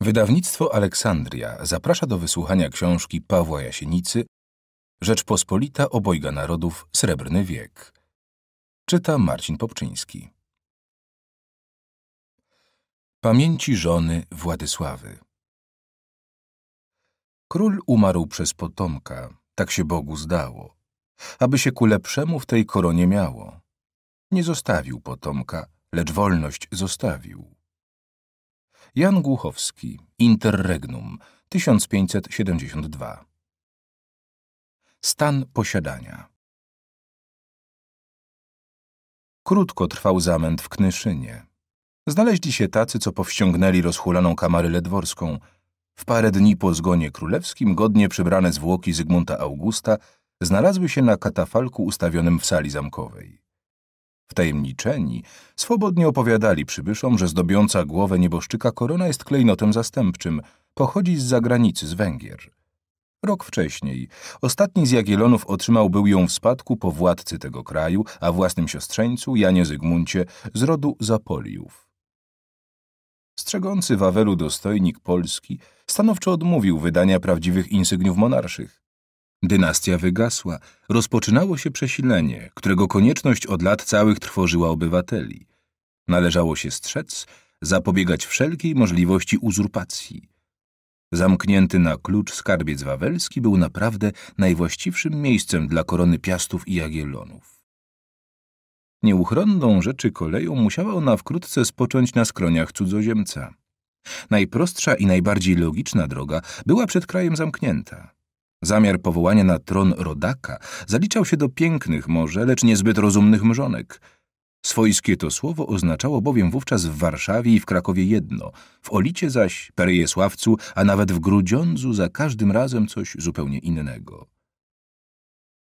Wydawnictwo Aleksandria zaprasza do wysłuchania książki Pawła Jasienicy Rzeczpospolita obojga narodów Srebrny wiek. Czyta Marcin Popczyński. Pamięci żony Władysławy Król umarł przez potomka, tak się Bogu zdało, aby się ku lepszemu w tej koronie miało. Nie zostawił potomka, lecz wolność zostawił Jan Głuchowski, Interregnum, 1572. Stan posiadania Krótko trwał zamęt w Knyszynie. Znaleźli się tacy, co powściągnęli rozchulaną kamarylę dworską. W parę dni po zgonie królewskim godnie przybrane zwłoki Zygmunta Augusta znalazły się na katafalku ustawionym w sali zamkowej. Wtajemniczeni swobodnie opowiadali przybyszom, że zdobiąca głowę nieboszczyka korona jest klejnotem zastępczym, pochodzi z zagranicy, z Węgier. Rok wcześniej ostatni z Jagielonów otrzymał był ją w spadku po władcy tego kraju, a własnym siostrzeńcu, Janie Zygmuncie, z rodu Zapoliów. Strzegący Wawelu dostojnik Polski stanowczo odmówił wydania prawdziwych insygniów monarszych. Dynastia wygasła, rozpoczynało się przesilenie, którego konieczność od lat całych trwożyła obywateli. Należało się strzec, zapobiegać wszelkiej możliwości uzurpacji. Zamknięty na klucz skarbiec wawelski był naprawdę najwłaściwszym miejscem dla korony Piastów i Jagiellonów. Nieuchronną rzeczy koleją musiała ona wkrótce spocząć na skroniach cudzoziemca. Najprostsza i najbardziej logiczna droga była przed krajem zamknięta. Zamiar powołania na tron rodaka zaliczał się do pięknych może, lecz niezbyt rozumnych mrzonek. Swojskie to słowo oznaczało bowiem wówczas w Warszawie i w Krakowie jedno, w Olicie zaś, Perejesławcu, a nawet w Grudziądzu za każdym razem coś zupełnie innego.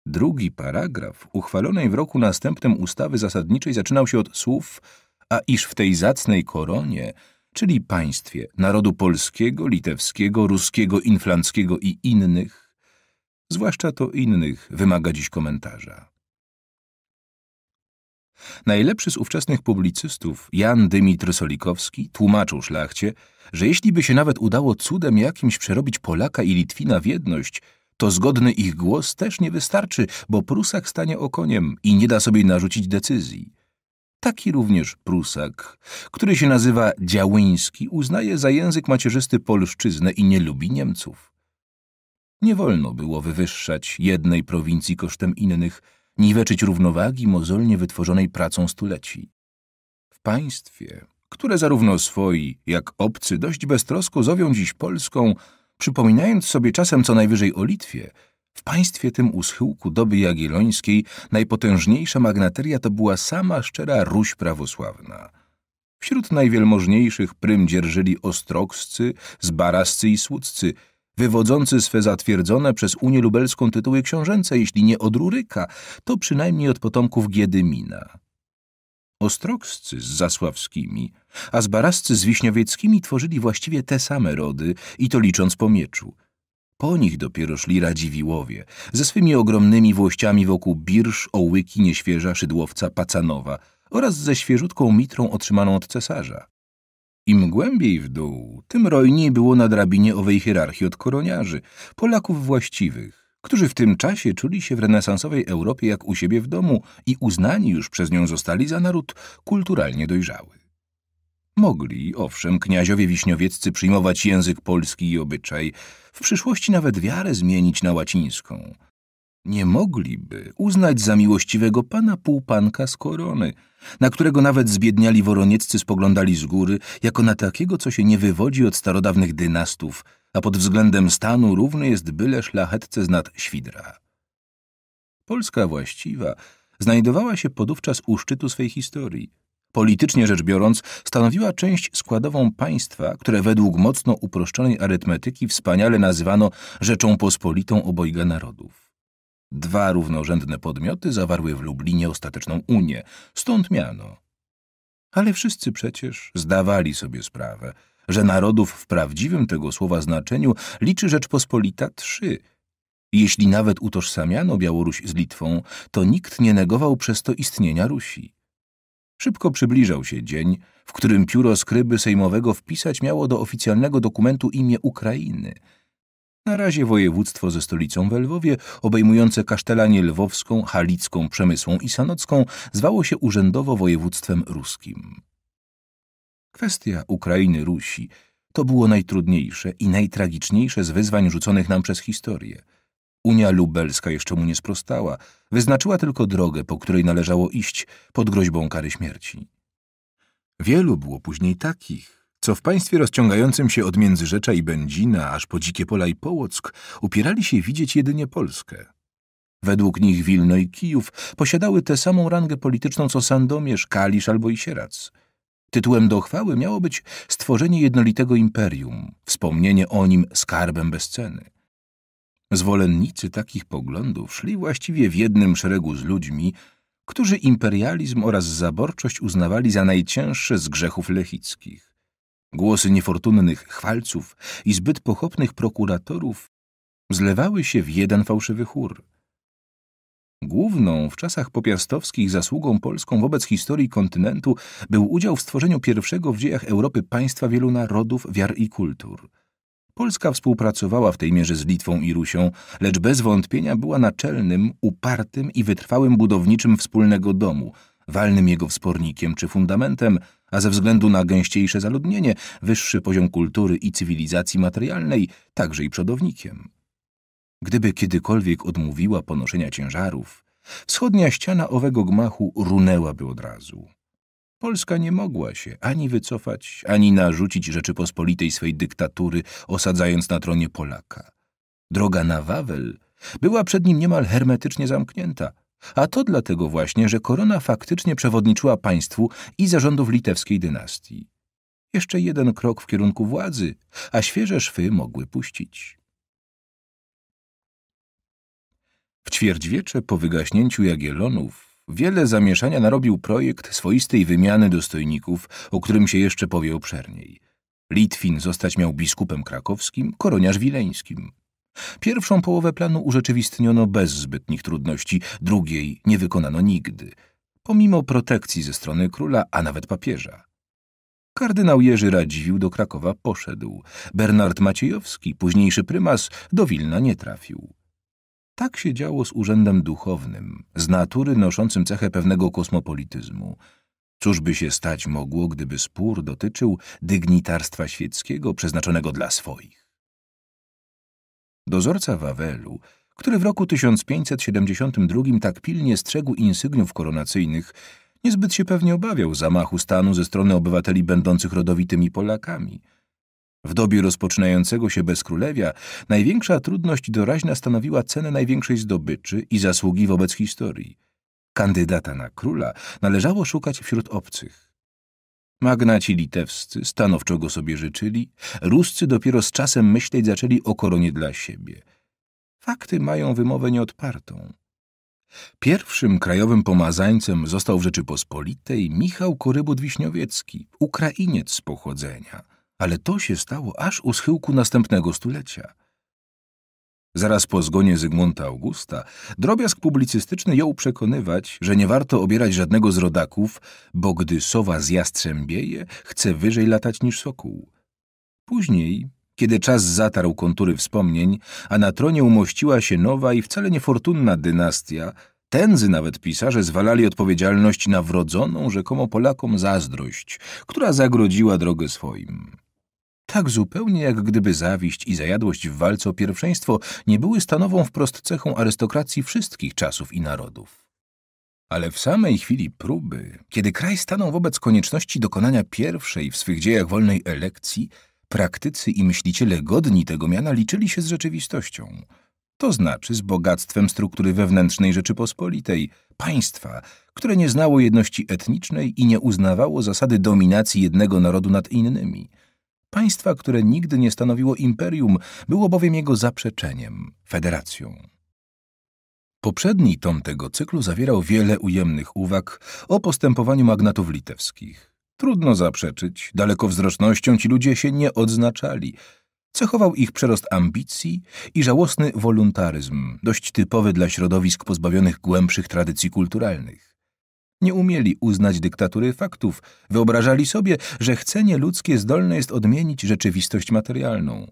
Drugi paragraf uchwalonej w roku następnym ustawy zasadniczej zaczynał się od słów a iż w tej zacnej koronie, czyli państwie narodu polskiego, litewskiego, ruskiego, inflanckiego i innych, zwłaszcza to innych, wymaga dziś komentarza. Najlepszy z ówczesnych publicystów, Jan Dymitr Solikowski, tłumaczył szlachcie, że jeśli by się nawet udało cudem jakimś przerobić Polaka i Litwina w jedność, to zgodny ich głos też nie wystarczy, bo Prusak stanie okoniem i nie da sobie narzucić decyzji. Taki również Prusak, który się nazywa Działyński, uznaje za język macierzysty polszczyznę i nie lubi Niemców. Nie wolno było wywyższać jednej prowincji kosztem innych, niweczyć równowagi mozolnie wytworzonej pracą stuleci. W państwie, które zarówno swoi, jak obcy dość beztrosko zowią dziś Polską, przypominając sobie czasem co najwyżej o Litwie, w państwie tym u schyłku doby jagiellońskiej najpotężniejsza magnateria to była sama szczera Ruś prawosławna. Wśród najwielmożniejszych prym dzierżyli Ostrogscy, Zbarascy i Słudcy – wywodzący swe zatwierdzone przez Unię Lubelską tytuły książęce, jeśli nie od Ruryka, to przynajmniej od potomków Giedymina. Ostrokscy z Zasławskimi, a Zbarascy z Wiśniowieckimi tworzyli właściwie te same rody, i to licząc po mieczu. Po nich dopiero szli Radziwiłowie, ze swymi ogromnymi włościami wokół Birsz, Ołyki, Nieświeża, Szydłowca, Pacanowa oraz ze świeżutką mitrą otrzymaną od cesarza. Im głębiej w dół, tym rojniej było na drabinie owej hierarchii od koroniarzy, Polaków właściwych, którzy w tym czasie czuli się w renesansowej Europie jak u siebie w domu i uznani już przez nią zostali za naród kulturalnie dojrzały. Mogli, owszem, kniaziowie wiśniowieccy przyjmować język polski i obyczaj, w przyszłości nawet wiarę zmienić na łacińską, nie mogliby uznać za miłościwego pana półpanka z korony, na którego nawet zbiedniali woronieccy spoglądali z góry, jako na takiego, co się nie wywodzi od starodawnych dynastów, a pod względem stanu równy jest byle szlachetce z nad Świdra. Polska właściwa znajdowała się podówczas u szczytu swej historii. Politycznie rzecz biorąc, stanowiła część składową państwa, które według mocno uproszczonej arytmetyki wspaniale nazywano Rzeczą Pospolitą Obojga Narodów. Dwa równorzędne podmioty zawarły w Lublinie ostateczną unię, stąd miano. Ale wszyscy przecież zdawali sobie sprawę, że narodów w prawdziwym tego słowa znaczeniu liczy Rzeczpospolita trzy. Jeśli nawet utożsamiano Białoruś z Litwą, to nikt nie negował przez to istnienia Rusi. Szybko przybliżał się dzień, w którym pióro skryby sejmowego wpisać miało do oficjalnego dokumentu imię Ukrainy – na razie województwo ze stolicą we Lwowie, obejmujące Kasztelanię Lwowską, Halicką, Przemysłą i Sanocką, zwało się urzędowo województwem ruskim. Kwestia Ukrainy-Rusi to było najtrudniejsze i najtragiczniejsze z wyzwań rzuconych nam przez historię. Unia Lubelska jeszcze mu nie sprostała, wyznaczyła tylko drogę, po której należało iść pod groźbą kary śmierci. Wielu było później takich, co w państwie rozciągającym się od Międzyrzecza i Będzina, aż po Dzikie Pola i Połock, upierali się widzieć jedynie Polskę. Według nich Wilno i Kijów posiadały tę samą rangę polityczną co Sandomierz, Kalisz albo Isierac. Tytułem do chwały miało być stworzenie jednolitego imperium, wspomnienie o nim skarbem bez ceny. Zwolennicy takich poglądów szli właściwie w jednym szeregu z ludźmi, którzy imperializm oraz zaborczość uznawali za najcięższe z grzechów lechickich. Głosy niefortunnych chwalców i zbyt pochopnych prokuratorów zlewały się w jeden fałszywy chór. Główną w czasach popiastowskich zasługą polską wobec historii kontynentu był udział w stworzeniu pierwszego w dziejach Europy państwa wielu narodów, wiar i kultur. Polska współpracowała w tej mierze z Litwą i Rusią, lecz bez wątpienia była naczelnym, upartym i wytrwałym budowniczym wspólnego domu, walnym jego wspornikiem czy fundamentem, a ze względu na gęściejsze zaludnienie, wyższy poziom kultury i cywilizacji materialnej, także i przodownikiem. Gdyby kiedykolwiek odmówiła ponoszenia ciężarów, wschodnia ściana owego gmachu runęłaby od razu. Polska nie mogła się ani wycofać, ani narzucić Rzeczypospolitej swej dyktatury, osadzając na tronie Polaka. Droga na Wawel była przed nim niemal hermetycznie zamknięta – a to dlatego właśnie, że korona faktycznie przewodniczyła państwu i zarządów litewskiej dynastii. Jeszcze jeden krok w kierunku władzy, a świeże szwy mogły puścić. W ćwierćwiecze po wygaśnięciu Jagiellonów wiele zamieszania narobił projekt swoistej wymiany dostojników, o którym się jeszcze powie obszerniej. Litwin zostać miał biskupem krakowskim, koroniarz wileńskim. Pierwszą połowę planu urzeczywistniono bez zbytnich trudności, drugiej nie wykonano nigdy, pomimo protekcji ze strony króla, a nawet papieża. Kardynał Jerzy Radziwił do Krakowa poszedł. Bernard Maciejowski, późniejszy prymas, do Wilna nie trafił. Tak się działo z urzędem duchownym, z natury noszącym cechę pewnego kosmopolityzmu. Cóż by się stać mogło, gdyby spór dotyczył dygnitarstwa świeckiego przeznaczonego dla swoich? Dozorca Wawelu, który w roku 1572 tak pilnie strzegł insygniów koronacyjnych, niezbyt się pewnie obawiał zamachu stanu ze strony obywateli będących rodowitymi Polakami. W dobie rozpoczynającego się bezkrólewia największa trudność doraźna stanowiła cenę największej zdobyczy i zasługi wobec historii. Kandydata na króla należało szukać wśród obcych. Magnaci litewscy stanowczo go sobie życzyli, Ruscy dopiero z czasem myśleć zaczęli o koronie dla siebie. Fakty mają wymowę nieodpartą. Pierwszym krajowym pomazańcem został w Rzeczypospolitej Michał Korybut-Wiśniowiecki, Ukrainiec z pochodzenia, ale to się stało aż u schyłku następnego stulecia – Zaraz po zgonie Zygmunta Augusta, drobiazg publicystyczny jął przekonywać, że nie warto obierać żadnego z rodaków, bo gdy sowa z jastrzębieje, chce wyżej latać niż sokół. Później, kiedy czas zatarł kontury wspomnień, a na tronie umościła się nowa i wcale niefortunna dynastia, Tenzy nawet pisarze zwalali odpowiedzialność na wrodzoną rzekomo Polakom zazdrość, która zagrodziła drogę swoim. Tak zupełnie jak gdyby zawiść i zajadłość w walce o pierwszeństwo nie były stanową wprost cechą arystokracji wszystkich czasów i narodów. Ale w samej chwili próby, kiedy kraj stanął wobec konieczności dokonania pierwszej w swych dziejach wolnej elekcji, praktycy i myśliciele godni tego miana liczyli się z rzeczywistością, to znaczy z bogactwem struktury wewnętrznej Rzeczypospolitej, państwa, które nie znało jedności etnicznej i nie uznawało zasady dominacji jednego narodu nad innymi – Państwa, które nigdy nie stanowiło imperium, było bowiem jego zaprzeczeniem, federacją. Poprzedni tom tego cyklu zawierał wiele ujemnych uwag o postępowaniu magnatów litewskich. Trudno zaprzeczyć, dalekowzrocznością ci ludzie się nie odznaczali. Cechował ich przerost ambicji i żałosny woluntaryzm, dość typowy dla środowisk pozbawionych głębszych tradycji kulturalnych. Nie umieli uznać dyktatury faktów, wyobrażali sobie, że chcenie ludzkie zdolne jest odmienić rzeczywistość materialną.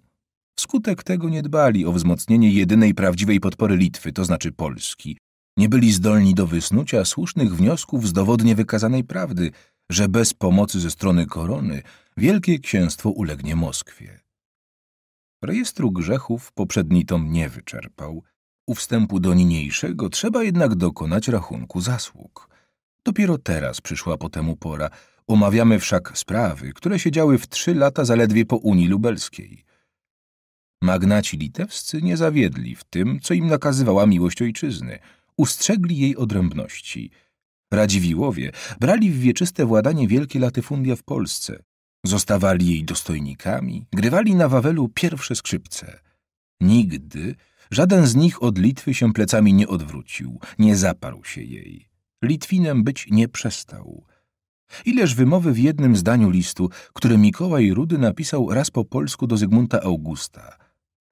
Wskutek tego nie dbali o wzmocnienie jedynej prawdziwej podpory Litwy, to znaczy Polski. Nie byli zdolni do wysnucia słusznych wniosków z dowodnie wykazanej prawdy, że bez pomocy ze strony korony Wielkie Księstwo ulegnie Moskwie. Rejestru grzechów poprzedni tom nie wyczerpał. U wstępu do niniejszego trzeba jednak dokonać rachunku zasług. Dopiero teraz przyszła po temu pora. Omawiamy wszak sprawy, które się działy w trzy lata zaledwie po Unii Lubelskiej. Magnaci litewscy nie zawiedli w tym, co im nakazywała miłość ojczyzny. Ustrzegli jej odrębności. Radziwiłowie brali w wieczyste władanie wielkie latyfundia w Polsce. Zostawali jej dostojnikami, grywali na Wawelu pierwsze skrzypce. Nigdy żaden z nich od Litwy się plecami nie odwrócił, nie zaparł się jej. Litwinem być nie przestał. Ileż wymowy w jednym zdaniu listu, który Mikołaj Rudy napisał raz po polsku do Zygmunta Augusta.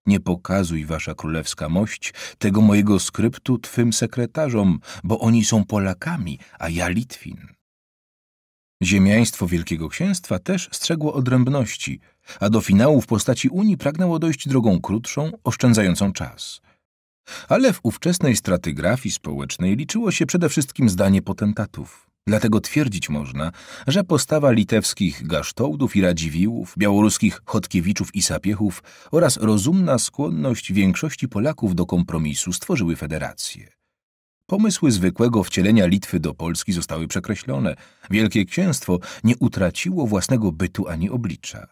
Nie pokazuj, wasza królewska mość, tego mojego skryptu twym sekretarzom, bo oni są Polakami, a ja Litwin. Ziemiaństwo Wielkiego Księstwa też strzegło odrębności, a do finału w postaci Unii pragnęło dojść drogą krótszą, oszczędzającą czas – ale w ówczesnej stratygrafii społecznej liczyło się przede wszystkim zdanie potentatów. Dlatego twierdzić można, że postawa litewskich Gasztołdów i radziwiłów, białoruskich Chodkiewiczów i Sapiechów oraz rozumna skłonność większości Polaków do kompromisu stworzyły federację. Pomysły zwykłego wcielenia Litwy do Polski zostały przekreślone. Wielkie Księstwo nie utraciło własnego bytu ani oblicza.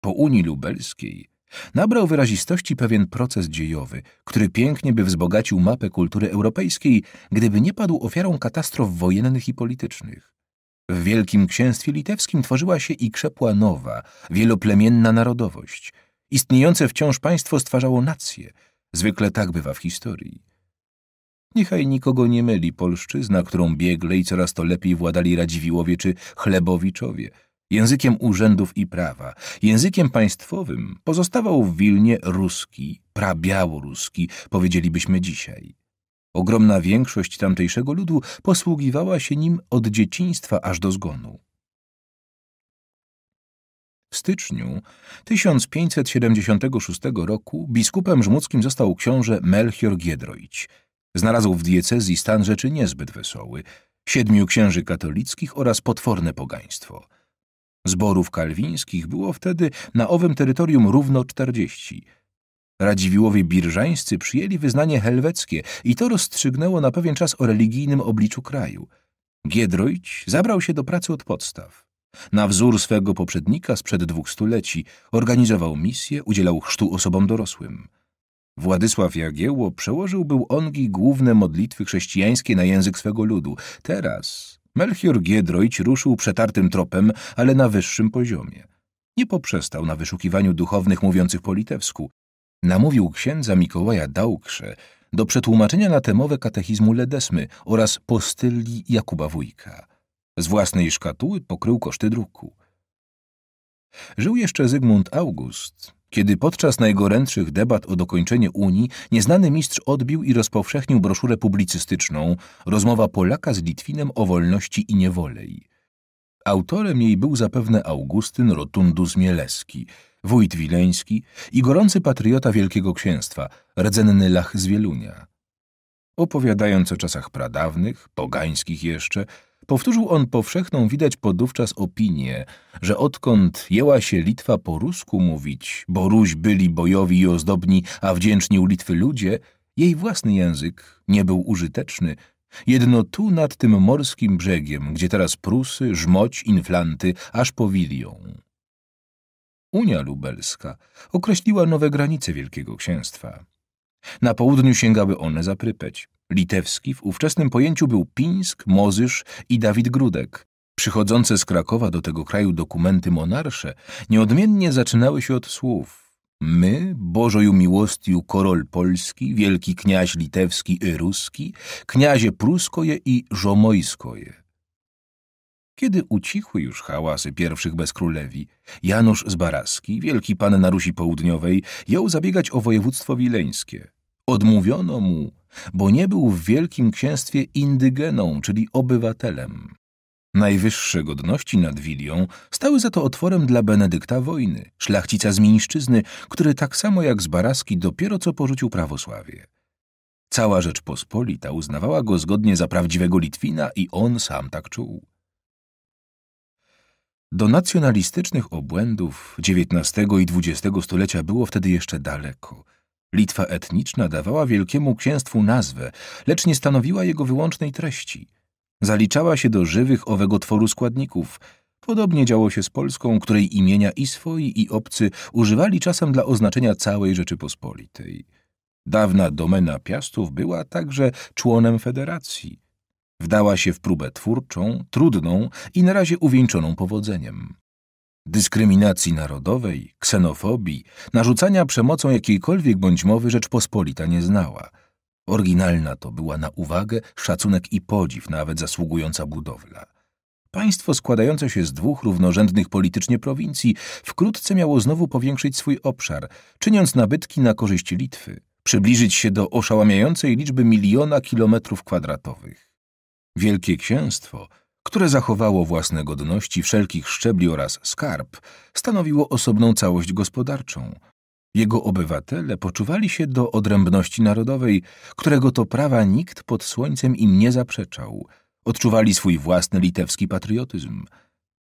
Po Unii Lubelskiej Nabrał wyrazistości pewien proces dziejowy, który pięknie by wzbogacił mapę kultury europejskiej, gdyby nie padł ofiarą katastrof wojennych i politycznych. W Wielkim Księstwie Litewskim tworzyła się i krzepła nowa, wieloplemienna narodowość. Istniejące wciąż państwo stwarzało nację. Zwykle tak bywa w historii. Niechaj nikogo nie myli polszczyzna, którą biegle i coraz to lepiej władali Radziwiłowie czy Chlebowiczowie – językiem urzędów i prawa, językiem państwowym pozostawał w Wilnie ruski, prabiałoruski, powiedzielibyśmy dzisiaj. Ogromna większość tamtejszego ludu posługiwała się nim od dzieciństwa aż do zgonu. W styczniu 1576 roku biskupem żmudzkim został książę Melchior Giedroyć. Znalazł w diecezji stan rzeczy niezbyt wesoły, siedmiu księży katolickich oraz potworne pogaństwo – Zborów kalwińskich było wtedy na owym terytorium równo czterdzieści. Radziwiłowie birżańscy przyjęli wyznanie helweckie i to rozstrzygnęło na pewien czas o religijnym obliczu kraju. Giedroyć zabrał się do pracy od podstaw. Na wzór swego poprzednika sprzed dwóch stuleci organizował misje, udzielał chrztu osobom dorosłym. Władysław Jagiełło przełożył był ongi główne modlitwy chrześcijańskie na język swego ludu. Teraz Melchior Giedroyć ruszył przetartym tropem, ale na wyższym poziomie. Nie poprzestał na wyszukiwaniu duchownych mówiących po litewsku. Namówił księdza Mikołaja Dałkrze do przetłumaczenia na temowe katechizmu Ledesmy oraz postylli Jakuba Wójka. Z własnej szkatuły pokrył koszty druku. Żył jeszcze Zygmunt August, kiedy podczas najgorętszych debat o dokończenie Unii nieznany mistrz odbił i rozpowszechnił broszurę publicystyczną Rozmowa Polaka z Litwinem o wolności i niewolej. Autorem jej był zapewne Augustyn Rotundus Mieleski, wójt wileński i gorący patriota Wielkiego Księstwa, redzenny Lach z Wielunia. Opowiadając o czasach pradawnych, pogańskich jeszcze, Powtórzył on powszechną widać podówczas opinię, że odkąd jęła się Litwa po rusku mówić, bo Ruś byli bojowi i ozdobni, a wdzięczni u Litwy ludzie, jej własny język nie był użyteczny, jedno tu nad tym morskim brzegiem, gdzie teraz Prusy, Żmoć, Inflanty, aż Wilią. Unia Lubelska określiła nowe granice Wielkiego Księstwa. Na południu sięgały one za Prypeć. Litewski w ówczesnym pojęciu był Pińsk, Mozysz i Dawid Grudek. Przychodzące z Krakowa do tego kraju dokumenty monarsze nieodmiennie zaczynały się od słów My, Bożoju miłostiu korol polski, wielki kniaź litewski i ruski, kniazie pruskoje i żomojskoje. Kiedy ucichły już hałasy pierwszych bezkrólewi, Janusz z Baraski, wielki pan na Rusi Południowej, jął zabiegać o województwo wileńskie. Odmówiono mu, bo nie był w Wielkim Księstwie indygeną, czyli obywatelem. Najwyższe godności nad Wilią stały za to otworem dla Benedykta Wojny, szlachcica z Mińszczyzny, który tak samo jak z Baraski dopiero co porzucił prawosławie. Cała Rzeczpospolita uznawała go zgodnie za prawdziwego Litwina i on sam tak czuł. Do nacjonalistycznych obłędów XIX i XX stulecia było wtedy jeszcze daleko – Litwa etniczna dawała Wielkiemu Księstwu nazwę, lecz nie stanowiła jego wyłącznej treści. Zaliczała się do żywych owego tworu składników. Podobnie działo się z Polską, której imienia i swoi, i obcy używali czasem dla oznaczenia całej Rzeczypospolitej. Dawna domena Piastów była także członem federacji. Wdała się w próbę twórczą, trudną i na razie uwieńczoną powodzeniem dyskryminacji narodowej, ksenofobii, narzucania przemocą jakiejkolwiek bądź mowy Rzeczpospolita nie znała. Oryginalna to była na uwagę, szacunek i podziw nawet zasługująca budowla. Państwo składające się z dwóch równorzędnych politycznie prowincji wkrótce miało znowu powiększyć swój obszar, czyniąc nabytki na korzyść Litwy, przybliżyć się do oszałamiającej liczby miliona kilometrów kwadratowych. Wielkie Księstwo – które zachowało własne godności wszelkich szczebli oraz skarb, stanowiło osobną całość gospodarczą. Jego obywatele poczuwali się do odrębności narodowej, którego to prawa nikt pod słońcem im nie zaprzeczał. Odczuwali swój własny litewski patriotyzm.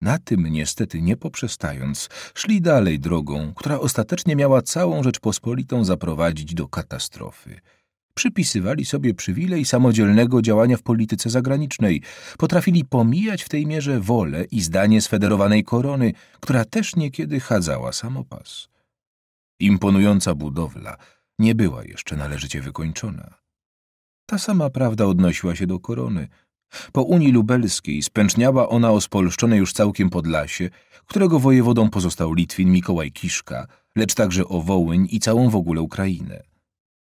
Na tym niestety nie poprzestając, szli dalej drogą, która ostatecznie miała całą Rzeczpospolitą zaprowadzić do katastrofy przypisywali sobie przywilej samodzielnego działania w polityce zagranicznej, potrafili pomijać w tej mierze wolę i zdanie sfederowanej korony, która też niekiedy chadzała samopas. Imponująca budowla nie była jeszcze należycie wykończona. Ta sama prawda odnosiła się do korony. Po Unii Lubelskiej spęczniała ona o spolszczone już całkiem Podlasie, którego wojewodą pozostał Litwin Mikołaj Kiszka, lecz także o Wołyń i całą w ogóle Ukrainę.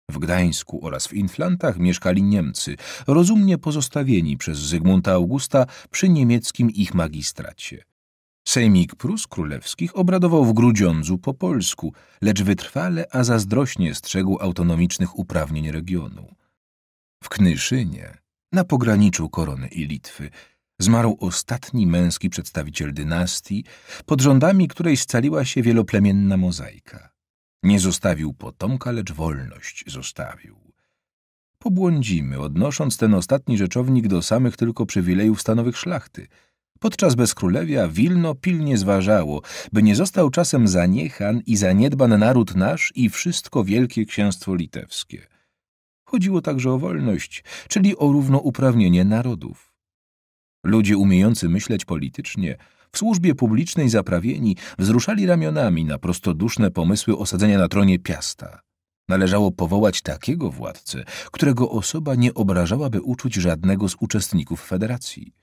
W Gdańsku oraz w Inflantach mieszkali Niemcy, rozumnie pozostawieni przez Zygmunta Augusta przy niemieckim ich magistracie. Sejmik Prus Królewskich obradował w Grudziądzu po polsku, lecz wytrwale, a zazdrośnie strzegł autonomicznych uprawnień regionu. W Knyszynie, na pograniczu Korony i Litwy, zmarł ostatni męski przedstawiciel dynastii, pod rządami której scaliła się wieloplemienna mozaika. Nie zostawił potomka, lecz wolność zostawił. Pobłądzimy, odnosząc ten ostatni rzeczownik do samych tylko przywilejów stanowych szlachty. Podczas bezkrólewia Wilno pilnie zważało, by nie został czasem zaniechan i zaniedban naród nasz i wszystko wielkie księstwo litewskie. Chodziło także o wolność, czyli o równouprawnienie narodów. Ludzie umiejący myśleć politycznie – w służbie publicznej zaprawieni wzruszali ramionami na prostoduszne pomysły osadzenia na tronie piasta. Należało powołać takiego władcę, którego osoba nie obrażałaby uczuć żadnego z uczestników federacji.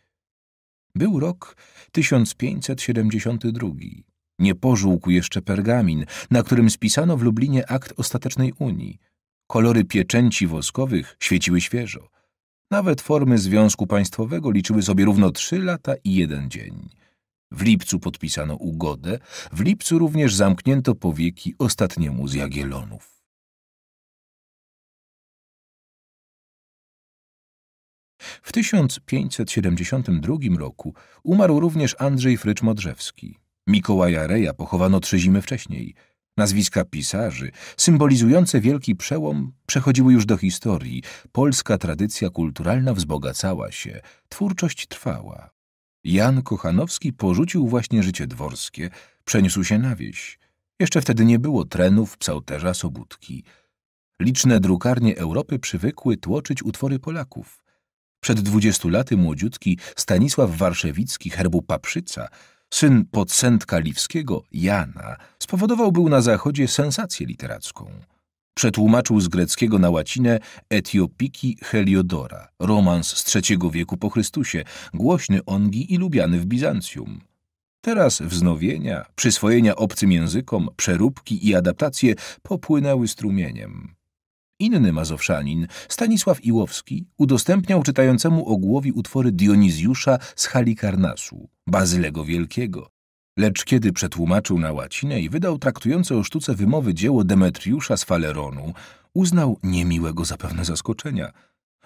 Był rok 1572. Nie pożółkł jeszcze pergamin, na którym spisano w Lublinie akt ostatecznej Unii. Kolory pieczęci woskowych świeciły świeżo. Nawet formy Związku Państwowego liczyły sobie równo trzy lata i jeden dzień. W lipcu podpisano ugodę, w lipcu również zamknięto powieki ostatniemu z Jagielonów. W 1572 roku umarł również Andrzej Frycz-Modrzewski. Mikołaja Reja pochowano trzy zimy wcześniej. Nazwiska pisarzy, symbolizujące wielki przełom, przechodziły już do historii. Polska tradycja kulturalna wzbogacała się, twórczość trwała. Jan Kochanowski porzucił właśnie życie dworskie, przeniósł się na wieś. Jeszcze wtedy nie było trenów, psałterza, sobótki. Liczne drukarnie Europy przywykły tłoczyć utwory Polaków. Przed dwudziestu laty młodziutki Stanisław Warszewicki, herbu Paprzyca, syn podsędka liwskiego, Jana, spowodował był na Zachodzie sensację literacką – Przetłumaczył z greckiego na łacinę Etiopiki Heliodora, romans z III wieku po Chrystusie, głośny ongi i lubiany w Bizancjum. Teraz wznowienia, przyswojenia obcym językom, przeróbki i adaptacje popłynęły strumieniem. Inny mazowszanin, Stanisław Iłowski, udostępniał czytającemu Ogłowi utwory Dionizjusza z Halikarnasu, Bazylego Wielkiego, Lecz kiedy przetłumaczył na łacinę i wydał traktujące o sztuce wymowy dzieło Demetriusza z Faleronu, uznał niemiłego zapewne zaskoczenia.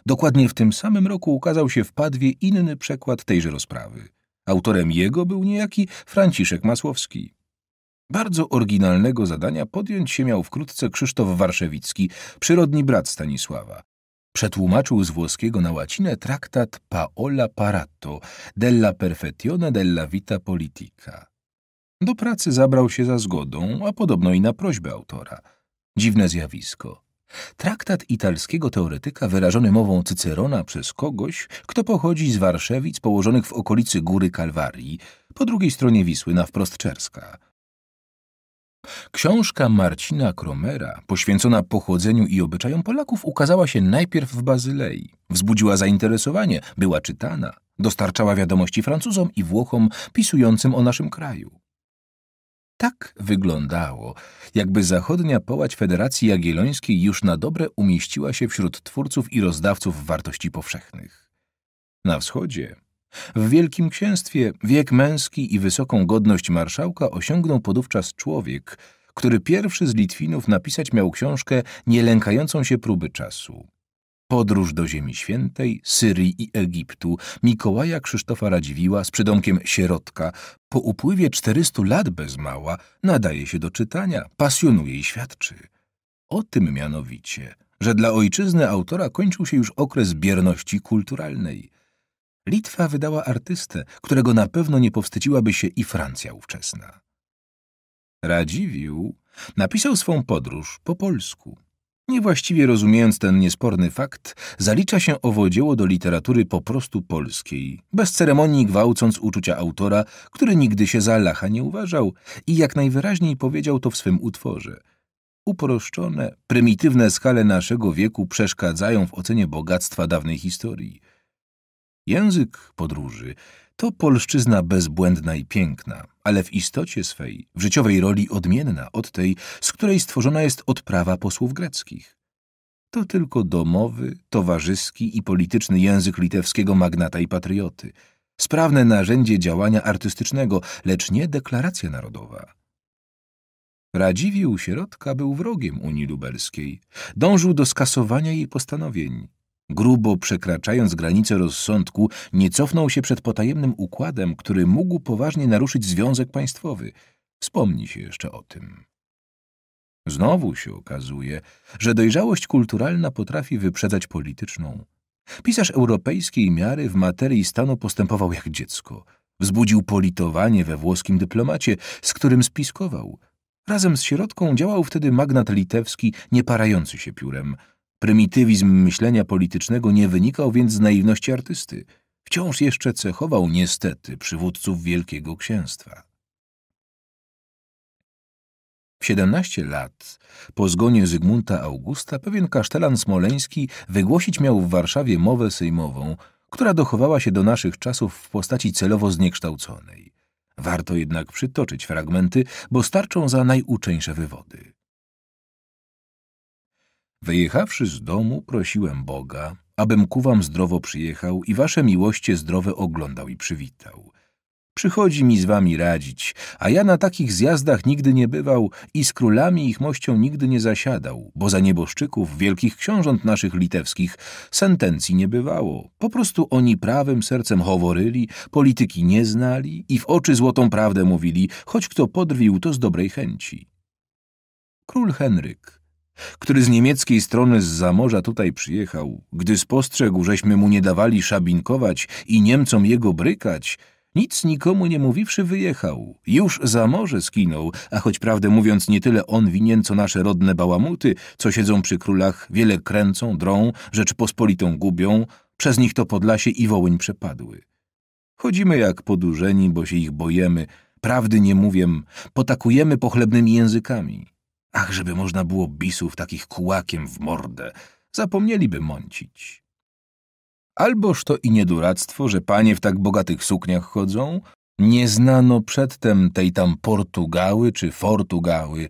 Dokładnie w tym samym roku ukazał się w Padwie inny przekład tejże rozprawy. Autorem jego był niejaki Franciszek Masłowski. Bardzo oryginalnego zadania podjąć się miał wkrótce Krzysztof Warszewicki, przyrodni brat Stanisława. Przetłumaczył z włoskiego na łacinę traktat Paola Parato della perfezione della vita politica. Do pracy zabrał się za zgodą, a podobno i na prośbę autora. Dziwne zjawisko. Traktat italskiego teoretyka wyrażony mową Cycerona przez kogoś, kto pochodzi z Warszewic położonych w okolicy Góry Kalwarii, po drugiej stronie Wisły na wprost Czerska. Książka Marcina Kromera, poświęcona pochodzeniu i obyczajom Polaków, ukazała się najpierw w Bazylei. Wzbudziła zainteresowanie, była czytana, dostarczała wiadomości Francuzom i Włochom pisującym o naszym kraju tak wyglądało, jakby zachodnia połać Federacji Jagiellońskiej już na dobre umieściła się wśród twórców i rozdawców wartości powszechnych. Na wschodzie, w Wielkim Księstwie, wiek męski i wysoką godność marszałka osiągnął podówczas człowiek, który pierwszy z Litwinów napisać miał książkę nie lękającą się próby czasu. Podróż do Ziemi Świętej, Syrii i Egiptu Mikołaja Krzysztofa Radziwiła z przydomkiem Sierotka po upływie 400 lat bez mała nadaje się do czytania, pasjonuje i świadczy. O tym mianowicie, że dla ojczyzny autora kończył się już okres bierności kulturalnej. Litwa wydała artystę, którego na pewno nie powstydziłaby się i Francja ówczesna. Radziwił napisał swą podróż po polsku Niewłaściwie rozumiejąc ten niesporny fakt, zalicza się owo dzieło do literatury po prostu polskiej, bez ceremonii gwałcąc uczucia autora, który nigdy się za lacha nie uważał i jak najwyraźniej powiedział to w swym utworze. Uproszczone, prymitywne skale naszego wieku przeszkadzają w ocenie bogactwa dawnej historii. Język podróży to polszczyzna bezbłędna i piękna, ale w istocie swej, w życiowej roli odmienna od tej, z której stworzona jest odprawa posłów greckich. To tylko domowy, towarzyski i polityczny język litewskiego magnata i patrioty, sprawne narzędzie działania artystycznego, lecz nie deklaracja narodowa. Radziwiłł Sierotka był wrogiem Unii Lubelskiej. Dążył do skasowania jej postanowień, grubo przekraczając granice rozsądku, nie cofnął się przed potajemnym układem, który mógł poważnie naruszyć Związek Państwowy. Wspomni się jeszcze o tym. Znowu się okazuje, że dojrzałość kulturalna potrafi wyprzedzać polityczną. Pisarz europejskiej miary w materii stanu postępował jak dziecko. Wzbudził politowanie we włoskim dyplomacie, z którym spiskował. Razem z środką działał wtedy magnat litewski, nie parający się piórem. Prymitywizm myślenia politycznego nie wynikał więc z naiwności artysty. Wciąż jeszcze cechował niestety przywódców Wielkiego Księstwa. W 17 lat, po zgonie Zygmunta Augusta, pewien kasztelan smoleński wygłosić miał w Warszawie mowę sejmową, która dochowała się do naszych czasów w postaci celowo zniekształconej. Warto jednak przytoczyć fragmenty, bo starczą za najuczeńsze wywody. Wyjechawszy z domu, prosiłem Boga, abym ku wam zdrowo przyjechał i wasze miłoście zdrowe oglądał i przywitał. Przychodzi mi z wami radzić, a ja na takich zjazdach nigdy nie bywał i z królami ich mością nigdy nie zasiadał, bo za nieboszczyków, wielkich książąt naszych litewskich, sentencji nie bywało. Po prostu oni prawym sercem choworyli, polityki nie znali i w oczy złotą prawdę mówili, choć kto podwił, to z dobrej chęci. Król Henryk który z niemieckiej strony z zamorza tutaj przyjechał, gdy spostrzegł, żeśmy mu nie dawali szabinkować i Niemcom jego brykać, nic nikomu nie mówiwszy wyjechał, już za morze skinął, a choć prawdę mówiąc nie tyle on winien, co nasze rodne bałamuty, co siedzą przy królach, wiele kręcą, drą, Rzeczpospolitą gubią, przez nich to Podlasie i Wołyń przepadły. Chodzimy jak podurzeni, bo się ich bojemy, prawdy nie mówię, potakujemy pochlebnymi językami. Ach, żeby można było bisów takich kułakiem w mordę. Zapomnieliby mącić. Alboż to i nieduractwo, że panie w tak bogatych sukniach chodzą, nie znano przedtem tej tam Portugały czy Fortugały,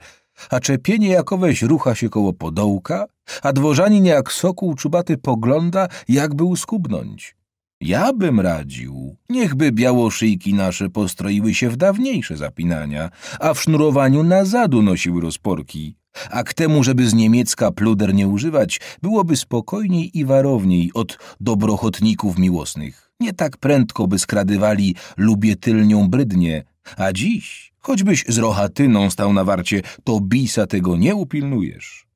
a czepienie jakoweś rucha się koło podołka, a dworzanin jak sokół czubaty pogląda, jakby uskubnąć. Ja bym radził, niechby białoszyjki nasze postroiły się w dawniejsze zapinania, a w sznurowaniu na zadu nosiły rozporki. A k temu, żeby z niemiecka pluder nie używać, byłoby spokojniej i warowniej od dobrochotników miłosnych. Nie tak prędko by skradywali lubię tylnią brydnie, a dziś, choćbyś z rohatyną stał na warcie, to bisa tego nie upilnujesz.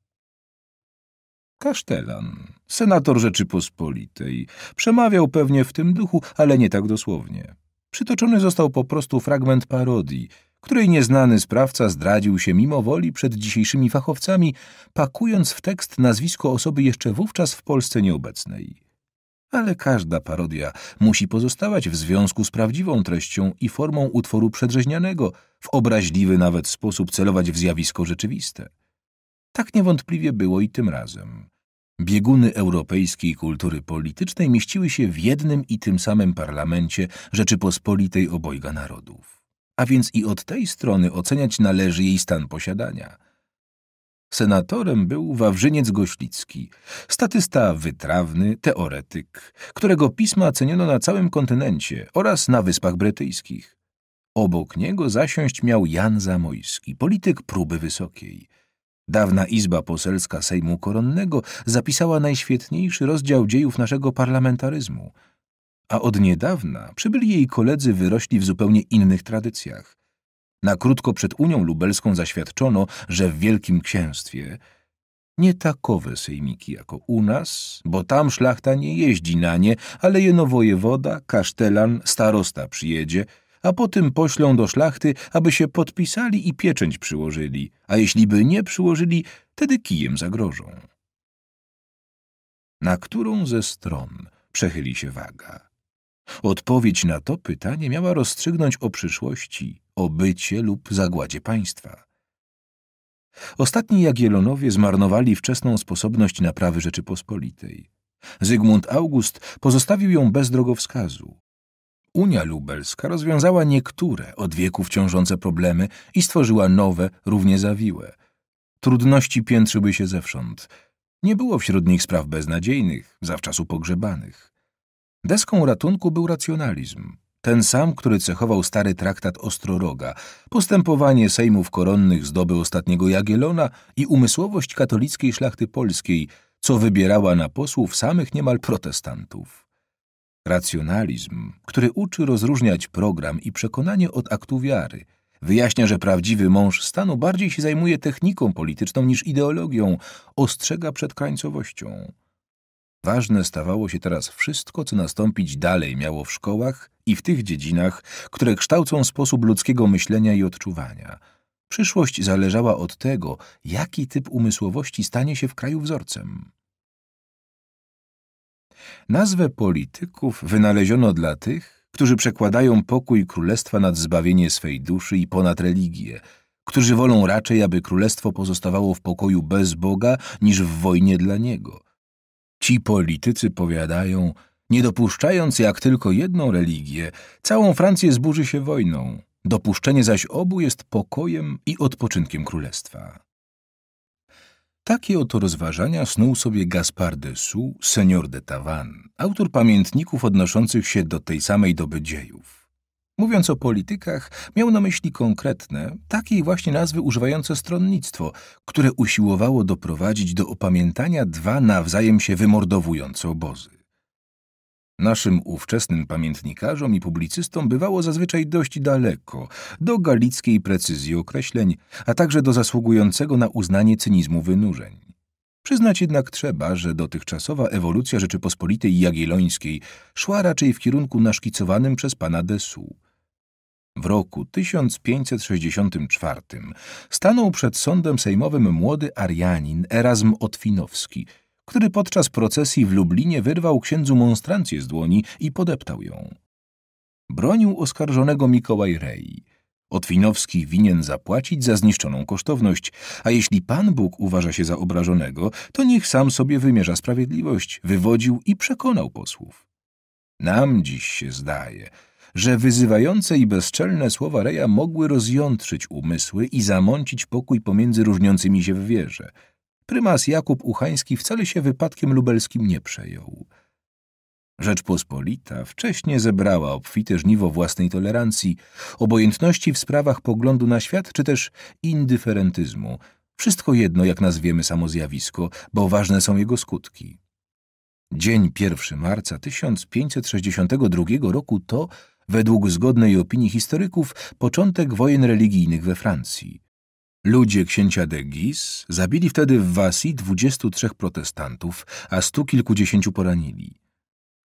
Kasztelan, senator Rzeczypospolitej, przemawiał pewnie w tym duchu, ale nie tak dosłownie. Przytoczony został po prostu fragment parodii, której nieznany sprawca zdradził się mimo woli przed dzisiejszymi fachowcami, pakując w tekst nazwisko osoby jeszcze wówczas w Polsce nieobecnej. Ale każda parodia musi pozostawać w związku z prawdziwą treścią i formą utworu przedrzeźnianego, w obraźliwy nawet sposób celować w zjawisko rzeczywiste. Tak niewątpliwie było i tym razem. Bieguny europejskiej kultury politycznej mieściły się w jednym i tym samym parlamencie Rzeczypospolitej obojga narodów. A więc i od tej strony oceniać należy jej stan posiadania. Senatorem był Wawrzyniec Goślicki, statysta wytrawny, teoretyk, którego pisma ceniono na całym kontynencie oraz na Wyspach Brytyjskich. Obok niego zasiąść miał Jan Zamojski, polityk próby wysokiej – Dawna Izba Poselska Sejmu Koronnego zapisała najświetniejszy rozdział dziejów naszego parlamentaryzmu, a od niedawna przybyli jej koledzy wyrośli w zupełnie innych tradycjach. Na krótko przed Unią Lubelską zaświadczono, że w Wielkim Księstwie nie takowe sejmiki jako u nas, bo tam szlachta nie jeździ na nie, ale jeno wojewoda, kasztelan, starosta przyjedzie – a potem poślą do szlachty, aby się podpisali i pieczęć przyłożyli, a jeśli by nie przyłożyli, tedy kijem zagrożą. Na którą ze stron przechyli się waga? Odpowiedź na to pytanie miała rozstrzygnąć o przyszłości, o bycie lub zagładzie państwa. Ostatni Jagiellonowie zmarnowali wczesną sposobność naprawy Rzeczypospolitej. Zygmunt August pozostawił ją bez drogowskazu. Unia Lubelska rozwiązała niektóre od wieków ciążące problemy i stworzyła nowe, równie zawiłe. Trudności piętrzyły się zewsząd. Nie było wśród nich spraw beznadziejnych, zawczasu pogrzebanych. Deską ratunku był racjonalizm, ten sam, który cechował stary traktat Ostroroga, postępowanie sejmów koronnych z doby ostatniego Jagielona i umysłowość katolickiej szlachty polskiej, co wybierała na posłów samych niemal protestantów. Racjonalizm, który uczy rozróżniać program i przekonanie od aktu wiary, wyjaśnia, że prawdziwy mąż stanu bardziej się zajmuje techniką polityczną niż ideologią, ostrzega przed krańcowością. Ważne stawało się teraz wszystko, co nastąpić dalej miało w szkołach i w tych dziedzinach, które kształcą sposób ludzkiego myślenia i odczuwania. Przyszłość zależała od tego, jaki typ umysłowości stanie się w kraju wzorcem. Nazwę polityków wynaleziono dla tych, którzy przekładają pokój królestwa nad zbawienie swej duszy i ponad religię, którzy wolą raczej, aby królestwo pozostawało w pokoju bez Boga niż w wojnie dla Niego. Ci politycy powiadają, nie dopuszczając jak tylko jedną religię, całą Francję zburzy się wojną, dopuszczenie zaś obu jest pokojem i odpoczynkiem królestwa. Takie oto rozważania snuł sobie Gaspard de Sou, senior de Tavan, autor pamiętników odnoszących się do tej samej doby dziejów. Mówiąc o politykach, miał na myśli konkretne, takiej właśnie nazwy używające stronnictwo, które usiłowało doprowadzić do opamiętania dwa nawzajem się wymordowujące obozy. Naszym ówczesnym pamiętnikarzom i publicystom bywało zazwyczaj dość daleko, do galickiej precyzji określeń, a także do zasługującego na uznanie cynizmu wynurzeń. Przyznać jednak trzeba, że dotychczasowa ewolucja Rzeczypospolitej Jagiellońskiej szła raczej w kierunku naszkicowanym przez pana Desu. W roku 1564 stanął przed sądem sejmowym młody Arianin Erasm Otwinowski – który podczas procesji w Lublinie wyrwał księdzu monstrancję z dłoni i podeptał ją. Bronił oskarżonego Mikołaj Rei. Otwinowski winien zapłacić za zniszczoną kosztowność, a jeśli Pan Bóg uważa się za obrażonego, to niech sam sobie wymierza sprawiedliwość, wywodził i przekonał posłów. Nam dziś się zdaje, że wyzywające i bezczelne słowa Reja mogły rozjątrzyć umysły i zamącić pokój pomiędzy różniącymi się w wierze – prymas Jakub Uchański wcale się wypadkiem lubelskim nie przejął. Rzeczpospolita wcześniej zebrała obfite żniwo własnej tolerancji, obojętności w sprawach poglądu na świat czy też indyferentyzmu. Wszystko jedno, jak nazwiemy samo zjawisko, bo ważne są jego skutki. Dzień 1 marca 1562 roku to, według zgodnej opinii historyków, początek wojen religijnych we Francji. Ludzie księcia de Guise zabili wtedy w Wasi 23 protestantów, a stu kilkudziesięciu poranili.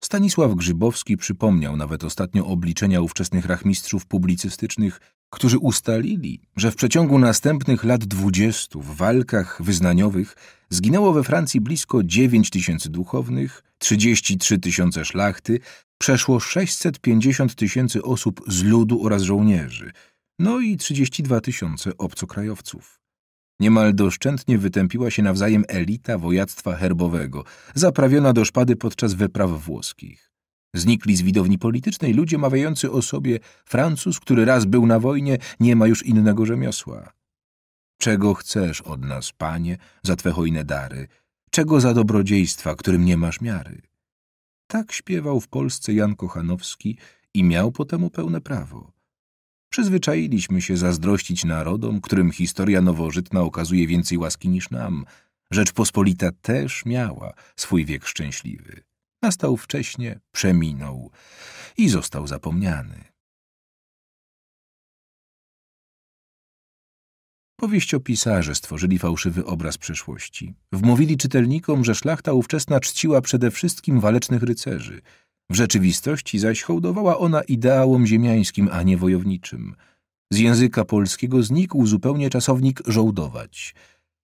Stanisław Grzybowski przypomniał nawet ostatnio obliczenia ówczesnych rachmistrzów publicystycznych, którzy ustalili, że w przeciągu następnych lat dwudziestu w walkach wyznaniowych zginęło we Francji blisko dziewięć tysięcy duchownych, trzydzieści trzy tysiące szlachty, przeszło sześćset pięćdziesiąt tysięcy osób z ludu oraz żołnierzy – no i 32 tysiące obcokrajowców. Niemal doszczętnie wytępiła się nawzajem elita wojactwa herbowego, zaprawiona do szpady podczas wypraw włoskich. Znikli z widowni politycznej ludzie mawiający o sobie Francuz, który raz był na wojnie, nie ma już innego rzemiosła. Czego chcesz od nas, panie, za twe hojne dary? Czego za dobrodziejstwa, którym nie masz miary? Tak śpiewał w Polsce Jan Kochanowski i miał po temu pełne prawo. Przyzwyczailiśmy się zazdrościć narodom, którym historia nowożytna okazuje więcej łaski niż nam. Rzeczpospolita też miała swój wiek szczęśliwy. Nastał wcześnie, przeminął i został zapomniany. Powieściopisarze stworzyli fałszywy obraz przeszłości. Wmówili czytelnikom, że szlachta ówczesna czciła przede wszystkim walecznych rycerzy – w rzeczywistości zaś hołdowała ona ideałom ziemiańskim, a nie wojowniczym. Z języka polskiego znikł zupełnie czasownik żołdować.